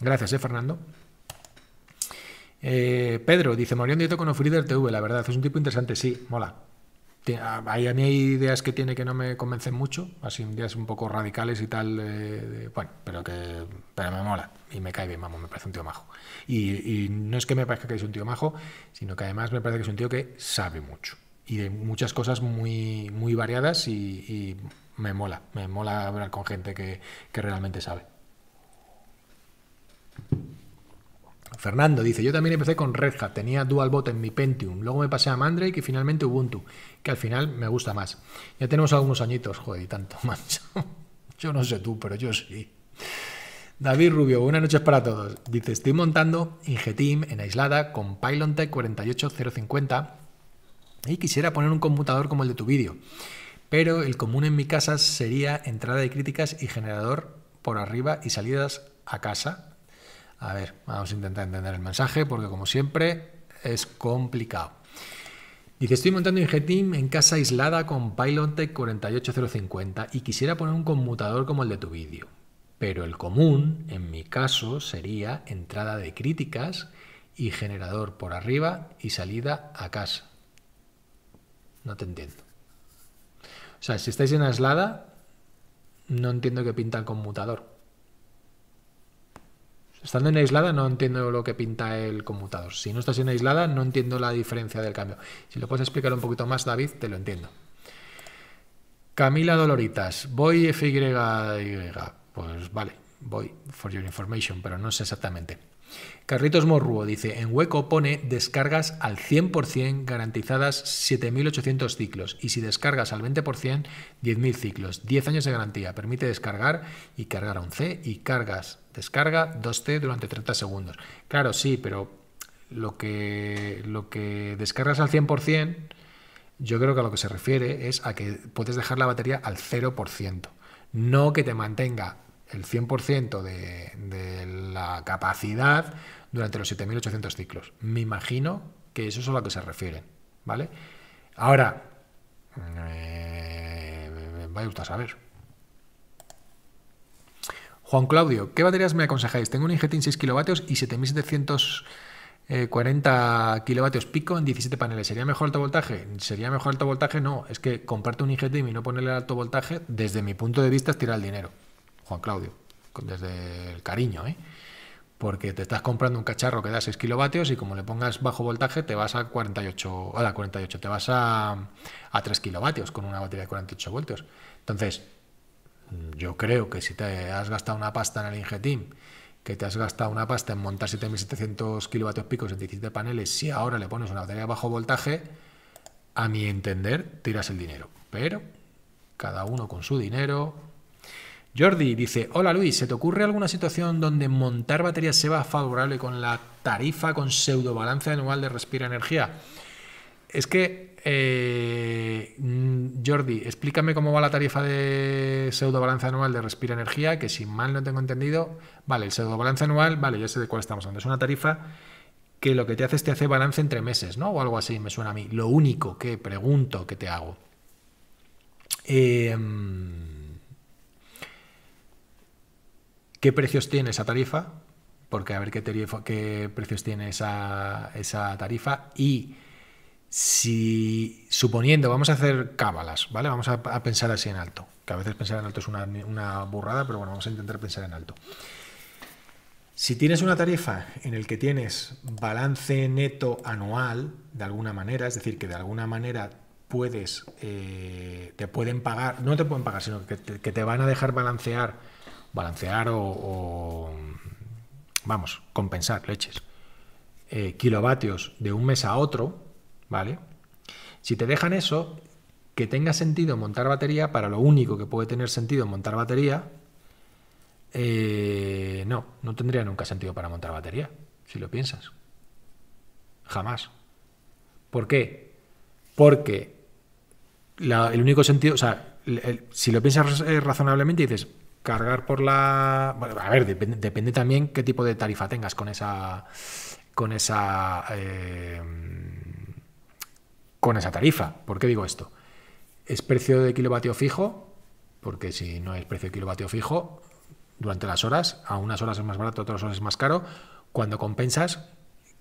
Gracias, ¿eh, Fernando? Eh, Pedro dice: Morión Dieto con Ofrider TV, la verdad, es un tipo interesante, sí, mola a mí hay ideas que tiene que no me convencen mucho, así ideas un poco radicales y tal, bueno, pero que me mola y me cae bien, me parece un tío majo. Y, no es que me parezca que es un tío majo, sino que además me parece que es un tío que sabe mucho y de muchas cosas muy, muy variadas y, me mola, me mola hablar con gente que, que realmente sabe. Fernando dice, yo también empecé con Red Hat, tenía DualBot en mi Pentium, luego me pasé a Mandrake y finalmente Ubuntu, que al final me gusta más. Ya tenemos algunos añitos, joder, y tanto, macho. Yo no sé tú, pero yo sí. David Rubio, buenas noches para todos. Dice, estoy montando Ingetim en aislada con Pylontech 48050 y quisiera poner un computador como el de tu vídeo, pero el común en mi casa sería entrada de críticas y generador por arriba y salidas a casa a ver, vamos a intentar entender el mensaje porque como siempre es complicado. Dice, estoy montando Ingetim en casa aislada con Pylontech 48050 y quisiera poner un conmutador como el de tu vídeo. Pero el común, en mi caso, sería entrada de críticas y generador por arriba y salida a casa. No te entiendo. O sea, si estáis en aislada, no entiendo que pinta el conmutador. Estando en aislada no entiendo lo que pinta el conmutador. Si no estás en aislada no entiendo la diferencia del cambio. Si lo puedes explicar un poquito más, David, te lo entiendo. Camila Doloritas, voy FYY. pues vale, voy, for your information, pero no sé exactamente. Carritos Morruo dice, en hueco pone descargas al 100% garantizadas 7.800 ciclos y si descargas al 20% 10.000 ciclos, 10 años de garantía, permite descargar y cargar a un C y cargas, descarga 2C durante 30 segundos. Claro, sí, pero lo que, lo que descargas al 100%, yo creo que a lo que se refiere es a que puedes dejar la batería al 0%, no que te mantenga el 100% de, la capacidad durante los 7.800 ciclos. Me imagino que eso es a lo que se refieren, ¿vale? Ahora, me eh, va a gustar saber. Juan Claudio, ¿qué baterías me aconsejáis? Tengo un Ingetin 6 kilovatios y 7740 kilovatios pico en 17 paneles. ¿Sería mejor alto voltaje? ¿Sería mejor alto voltaje? No, es que comprarte un Ingetin y no ponerle alto voltaje, desde mi punto de vista, es tirar el dinero. Juan Claudio, desde el cariño, ¿eh? porque te estás comprando un cacharro que da 6 kilovatios y como le pongas bajo voltaje te vas a 48, a la 48 te vas a, a 3 kilovatios con una batería de 48 voltios. Entonces, yo creo que si te has gastado una pasta en el Ingetim, que te has gastado una pasta en montar 7700 kilovatios picos en 17 paneles, si ahora le pones una batería de bajo voltaje, a mi entender, tiras el dinero. Pero cada uno con su dinero, Jordi dice, hola Luis, ¿se te ocurre alguna situación donde montar baterías se va favorable con la tarifa con pseudo balance anual de respira energía? Es que, eh, mm, Jordi, explícame cómo va la tarifa de pseudo balance anual de respira energía, que si mal no tengo entendido, vale, el pseudo balance anual, vale, ya sé de cuál estamos hablando, es una tarifa que lo que te hace es te hace balance entre meses, ¿no? O algo así, me suena a mí. Lo único que pregunto que te hago. Eh, ¿Qué precios tiene esa tarifa? Porque a ver qué, tarifa, qué precios tiene esa, tarifa. Y si, suponiendo, vamos a hacer cábalas, ¿vale? Vamos a, pensar así en alto. Que a veces pensar en alto es una, burrada, pero bueno, vamos a intentar pensar en alto. Si tienes una tarifa en el que tienes balance neto anual, de alguna manera, es decir, que de alguna manera puedes, eh, te pueden pagar, no te pueden pagar, sino que te, van a dejar balancear balancear o, vamos, compensar leches, eh, kilovatios de un mes a otro, ¿vale? Si te dejan eso, que tenga sentido montar batería, para lo único que puede tener sentido montar batería, eh, no, no tendría nunca sentido para montar batería, si lo piensas. Jamás. ¿Por qué? Porque el único sentido, o sea, si lo piensas eh, razonablemente, dices, cargar por la. Bueno, a ver, depende, también qué tipo de tarifa tengas con esa. con esa. Eh, con esa tarifa. ¿Por qué digo esto? Es precio de kilovatio fijo, porque si no es precio de kilovatio fijo, durante las horas, a unas horas es más barato, a otras horas es más caro. Cuando compensas,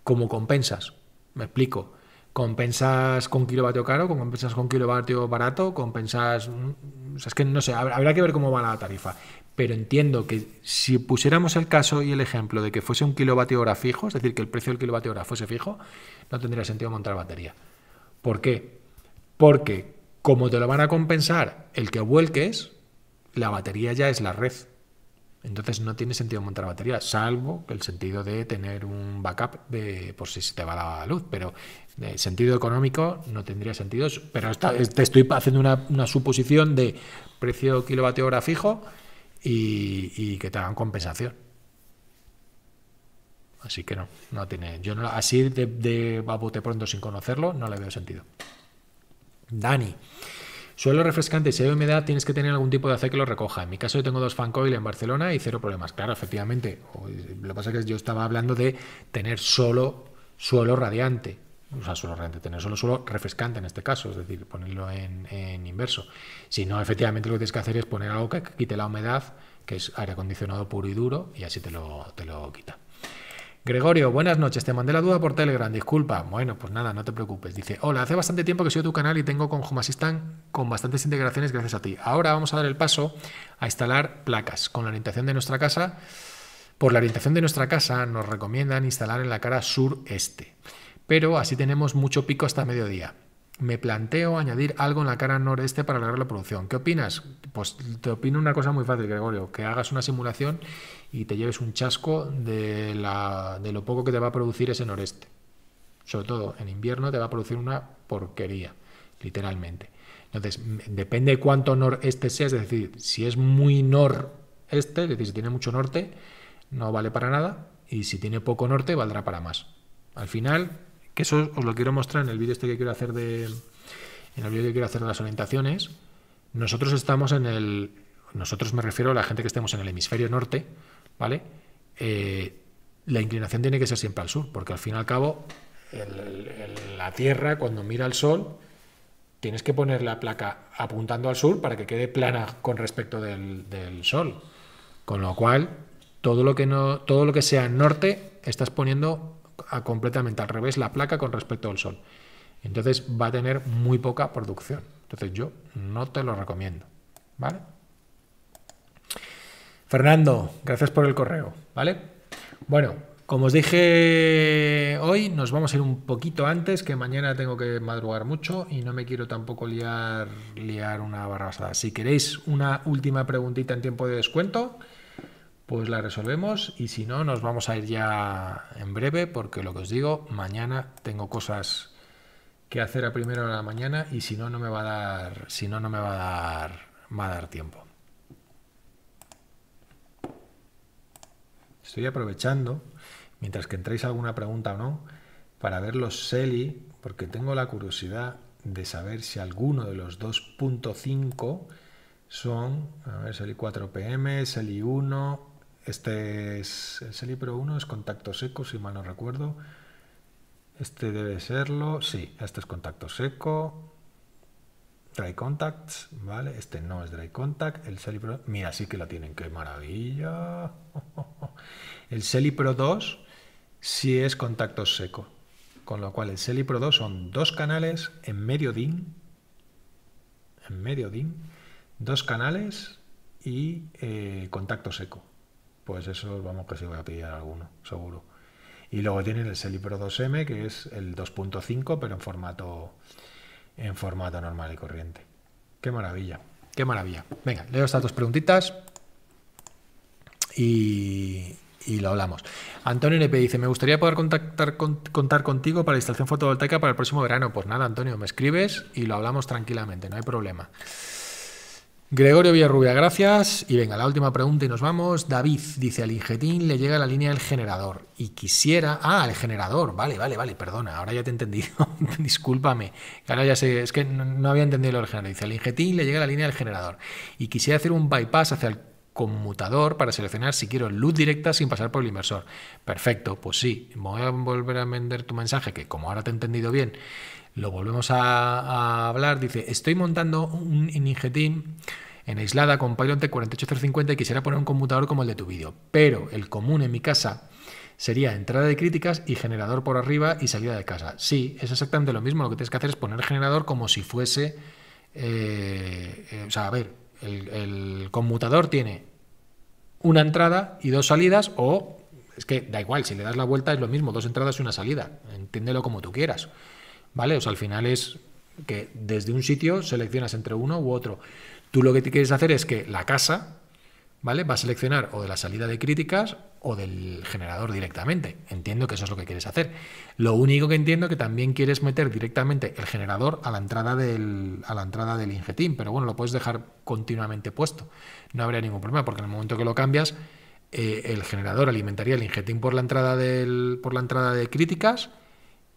¿cómo compensas? Me explico compensas con kilovatio caro, compensas con kilovatio barato, compensas... Mm, es que no sé, habrá que ver cómo va la tarifa. Pero entiendo que si pusiéramos el caso y el ejemplo de que fuese un kilovatio hora fijo, es decir, que el precio del kilovatio hora fuese fijo, no tendría sentido montar batería. ¿Por qué? Porque como te lo van a compensar el que vuelques, la batería ya es la red. Entonces no tiene sentido montar batería, salvo el sentido de tener un backup de por si se te va la luz, pero el eh, sentido económico no tendría sentido. Pero te estoy haciendo una, suposición de precio kilovatio hora fijo y, que te hagan compensación. Así que no, no tiene. Yo no, así de, de, pronto sin conocerlo, no le veo sentido. Dani. Suelo refrescante si hay humedad tienes que tener algún tipo de aceite que lo recoja. En mi caso yo tengo dos fan en Barcelona y cero problemas. Claro, efectivamente. Lo que pasa es que yo estaba hablando de tener solo suelo radiante. O sea, suelo radiante, tener solo suelo refrescante en este caso, es decir, ponerlo en, inverso. Si no, efectivamente lo que tienes que hacer es poner algo que quite la humedad, que es aire acondicionado puro y duro, y así te lo, te lo quita. Gregorio, buenas noches. Te mandé la duda por Telegram. Disculpa. Bueno, pues nada, no te preocupes. Dice, hola, hace bastante tiempo que sigo tu canal y tengo con Home con bastantes integraciones gracias a ti. Ahora vamos a dar el paso a instalar placas con la orientación de nuestra casa. Por la orientación de nuestra casa nos recomiendan instalar en la cara sureste. pero así tenemos mucho pico hasta mediodía. Me planteo añadir algo en la cara noreste para lograr la producción. ¿Qué opinas? Pues te opino una cosa muy fácil, Gregorio, que hagas una simulación y te lleves un chasco de, lo poco que te va a producir ese noreste. Sobre todo en invierno te va a producir una porquería, literalmente. Entonces, mm, depende de cuánto noreste sea, es decir, si es muy noreste, es decir, si tiene mucho norte, no vale para nada, y si tiene poco norte, valdrá para más. Al final, que eso os lo quiero mostrar en el vídeo este que quiero hacer de. En el vídeo que quiero hacer de las orientaciones, nosotros estamos en el. Nosotros me refiero a la gente que estemos en el hemisferio norte, ¿vale? Eh, la inclinación tiene que ser siempre al sur, porque al fin y al cabo la Tierra cuando mira al Sol tienes que poner la placa apuntando al sur para que quede plana con respecto del, del Sol. Con lo cual, todo lo, que no, todo lo que sea norte estás poniendo a completamente al revés la placa con respecto al Sol. Entonces va a tener muy poca producción. Entonces yo no te lo recomiendo. ¿Vale? Fernando, gracias por el correo, ¿vale? Bueno, como os dije hoy, nos vamos a ir un poquito antes, que mañana tengo que madrugar mucho y no me quiero tampoco liar, liar una barrasada. Si queréis una última preguntita en tiempo de descuento, pues la resolvemos y si no, nos vamos a ir ya en breve, porque lo que os digo, mañana tengo cosas que hacer a primera hora de la mañana y si no, no me va a dar, si no, no me va a dar, va a dar tiempo. Estoy aprovechando, mientras que entréis alguna pregunta o no, para ver los SELI, porque tengo la curiosidad de saber si alguno de los 2.5 son, a ver, SELI 4PM, SELI 1, este es el SELI Pro 1, es contacto seco, si mal no recuerdo. Este debe serlo, sí, este es contacto seco. Dry Contacts, ¿vale? Este no es Dry Contact. El SELI mira, sí que la tienen, qué maravilla. El Pro 2 sí es contacto seco, con lo cual el Pro 2 son dos canales en medio DIN, en medio DIN, dos canales y eh, contacto seco. Pues eso vamos que si voy a pillar alguno, seguro. Y luego tienen el Pro 2M, que es el 2.5, pero en formato, en formato normal y corriente. Qué maravilla, qué maravilla. Venga, leo estas dos preguntitas y, lo hablamos. Antonio NP dice, me gustaría poder contactar, contar contigo para la instalación fotovoltaica para el próximo verano. Pues nada, Antonio, me escribes y lo hablamos tranquilamente, no hay problema. Gregorio Villarrubia, gracias. Y venga, la última pregunta y nos vamos. David dice, al Ingetín le llega la línea del generador y quisiera... Ah, al generador, vale, vale, vale, perdona, ahora ya te he entendido, discúlpame. Ahora ya sé, es que no, no había entendido lo del generador. Dice, al Ingetín le llega la línea del generador y quisiera hacer un bypass hacia el conmutador para seleccionar si quiero luz directa sin pasar por el inversor. Perfecto, pues sí, voy a volver a vender tu mensaje, que como ahora te he entendido bien, lo volvemos a, hablar. Dice, estoy montando un Injetín en aislada con Pylon T48050 y quisiera poner un conmutador como el de tu vídeo, pero el común en mi casa sería entrada de críticas y generador por arriba y salida de casa. Sí, es exactamente lo mismo, lo que tienes que hacer es poner generador como si fuese... Eh, eh, o sea, a ver, el, conmutador tiene una entrada y dos salidas o es que da igual, si le das la vuelta es lo mismo, dos entradas y una salida, entiéndelo como tú quieras, ¿vale? O sea, al final es que desde un sitio seleccionas entre uno u otro. Tú lo que te quieres hacer es que la casa ¿vale? Va a seleccionar o de la salida de críticas o del generador directamente. Entiendo que eso es lo que quieres hacer. Lo único que entiendo es que también quieres meter directamente el generador a la entrada del, a la entrada del injetín, pero bueno, lo puedes dejar continuamente puesto. No habría ningún problema, porque en el momento que lo cambias, eh, el generador alimentaría el injetín por la entrada por la entrada de críticas.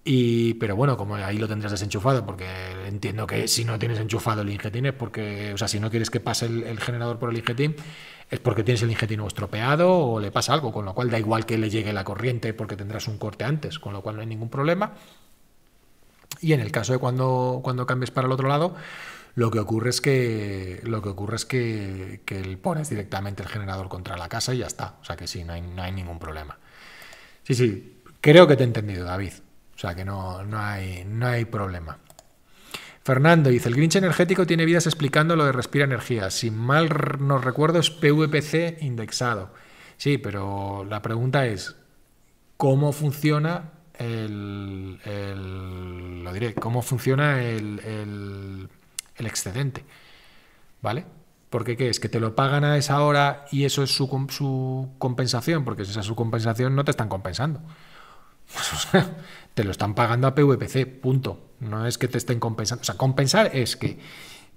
Y, pero bueno, como ahí lo tendrás desenchufado, porque entiendo que si no tienes enchufado el injetín es porque, o sea, si no quieres que pase el, el generador por el injetín, es porque tienes el injetino estropeado o le pasa algo, con lo cual da igual que le llegue la corriente porque tendrás un corte antes, con lo cual no hay ningún problema. Y en el caso de cuando, cuando cambies para el otro lado, lo que ocurre es que lo que ocurre es que, que pones directamente el generador contra la casa y ya está. O sea que sí, no hay, no hay ningún problema. Sí, sí, creo que te he entendido, David. O sea que no, hay, no hay problema. Fernando dice, el Grinch energético tiene vidas explicando lo de respira energía. Si mal no recuerdo es PVPC indexado. Sí, pero la pregunta es, ¿cómo funciona el... lo diré, ¿cómo funciona el, el, excedente? ¿Vale? Porque ¿qué es? ¿Que te lo pagan a esa hora y eso es su, su compensación? Porque si esa su compensación no te están compensando. Pues, te lo están pagando a PVPC, punto. No es que te estén compensando. O sea, compensar es que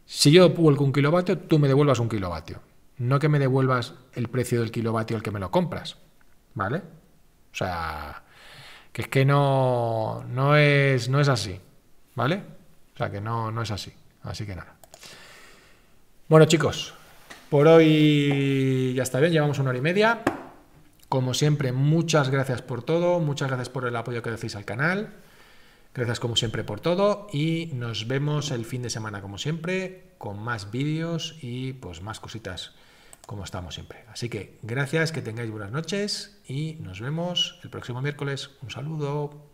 si yo vuelco un kilovatio, tú me devuelvas un kilovatio. No que me devuelvas el precio del kilovatio al que me lo compras. ¿Vale? O sea, que es que no, no, es, no es así. ¿Vale? O sea, que no, no es así. Así que nada. Bueno, chicos, por hoy ya está bien, llevamos una hora y media. Como siempre, muchas gracias por todo, muchas gracias por el apoyo que decís al canal. Gracias como siempre por todo y nos vemos el fin de semana como siempre con más vídeos y pues más cositas como estamos siempre. Así que gracias, que tengáis buenas noches y nos vemos el próximo miércoles. Un saludo.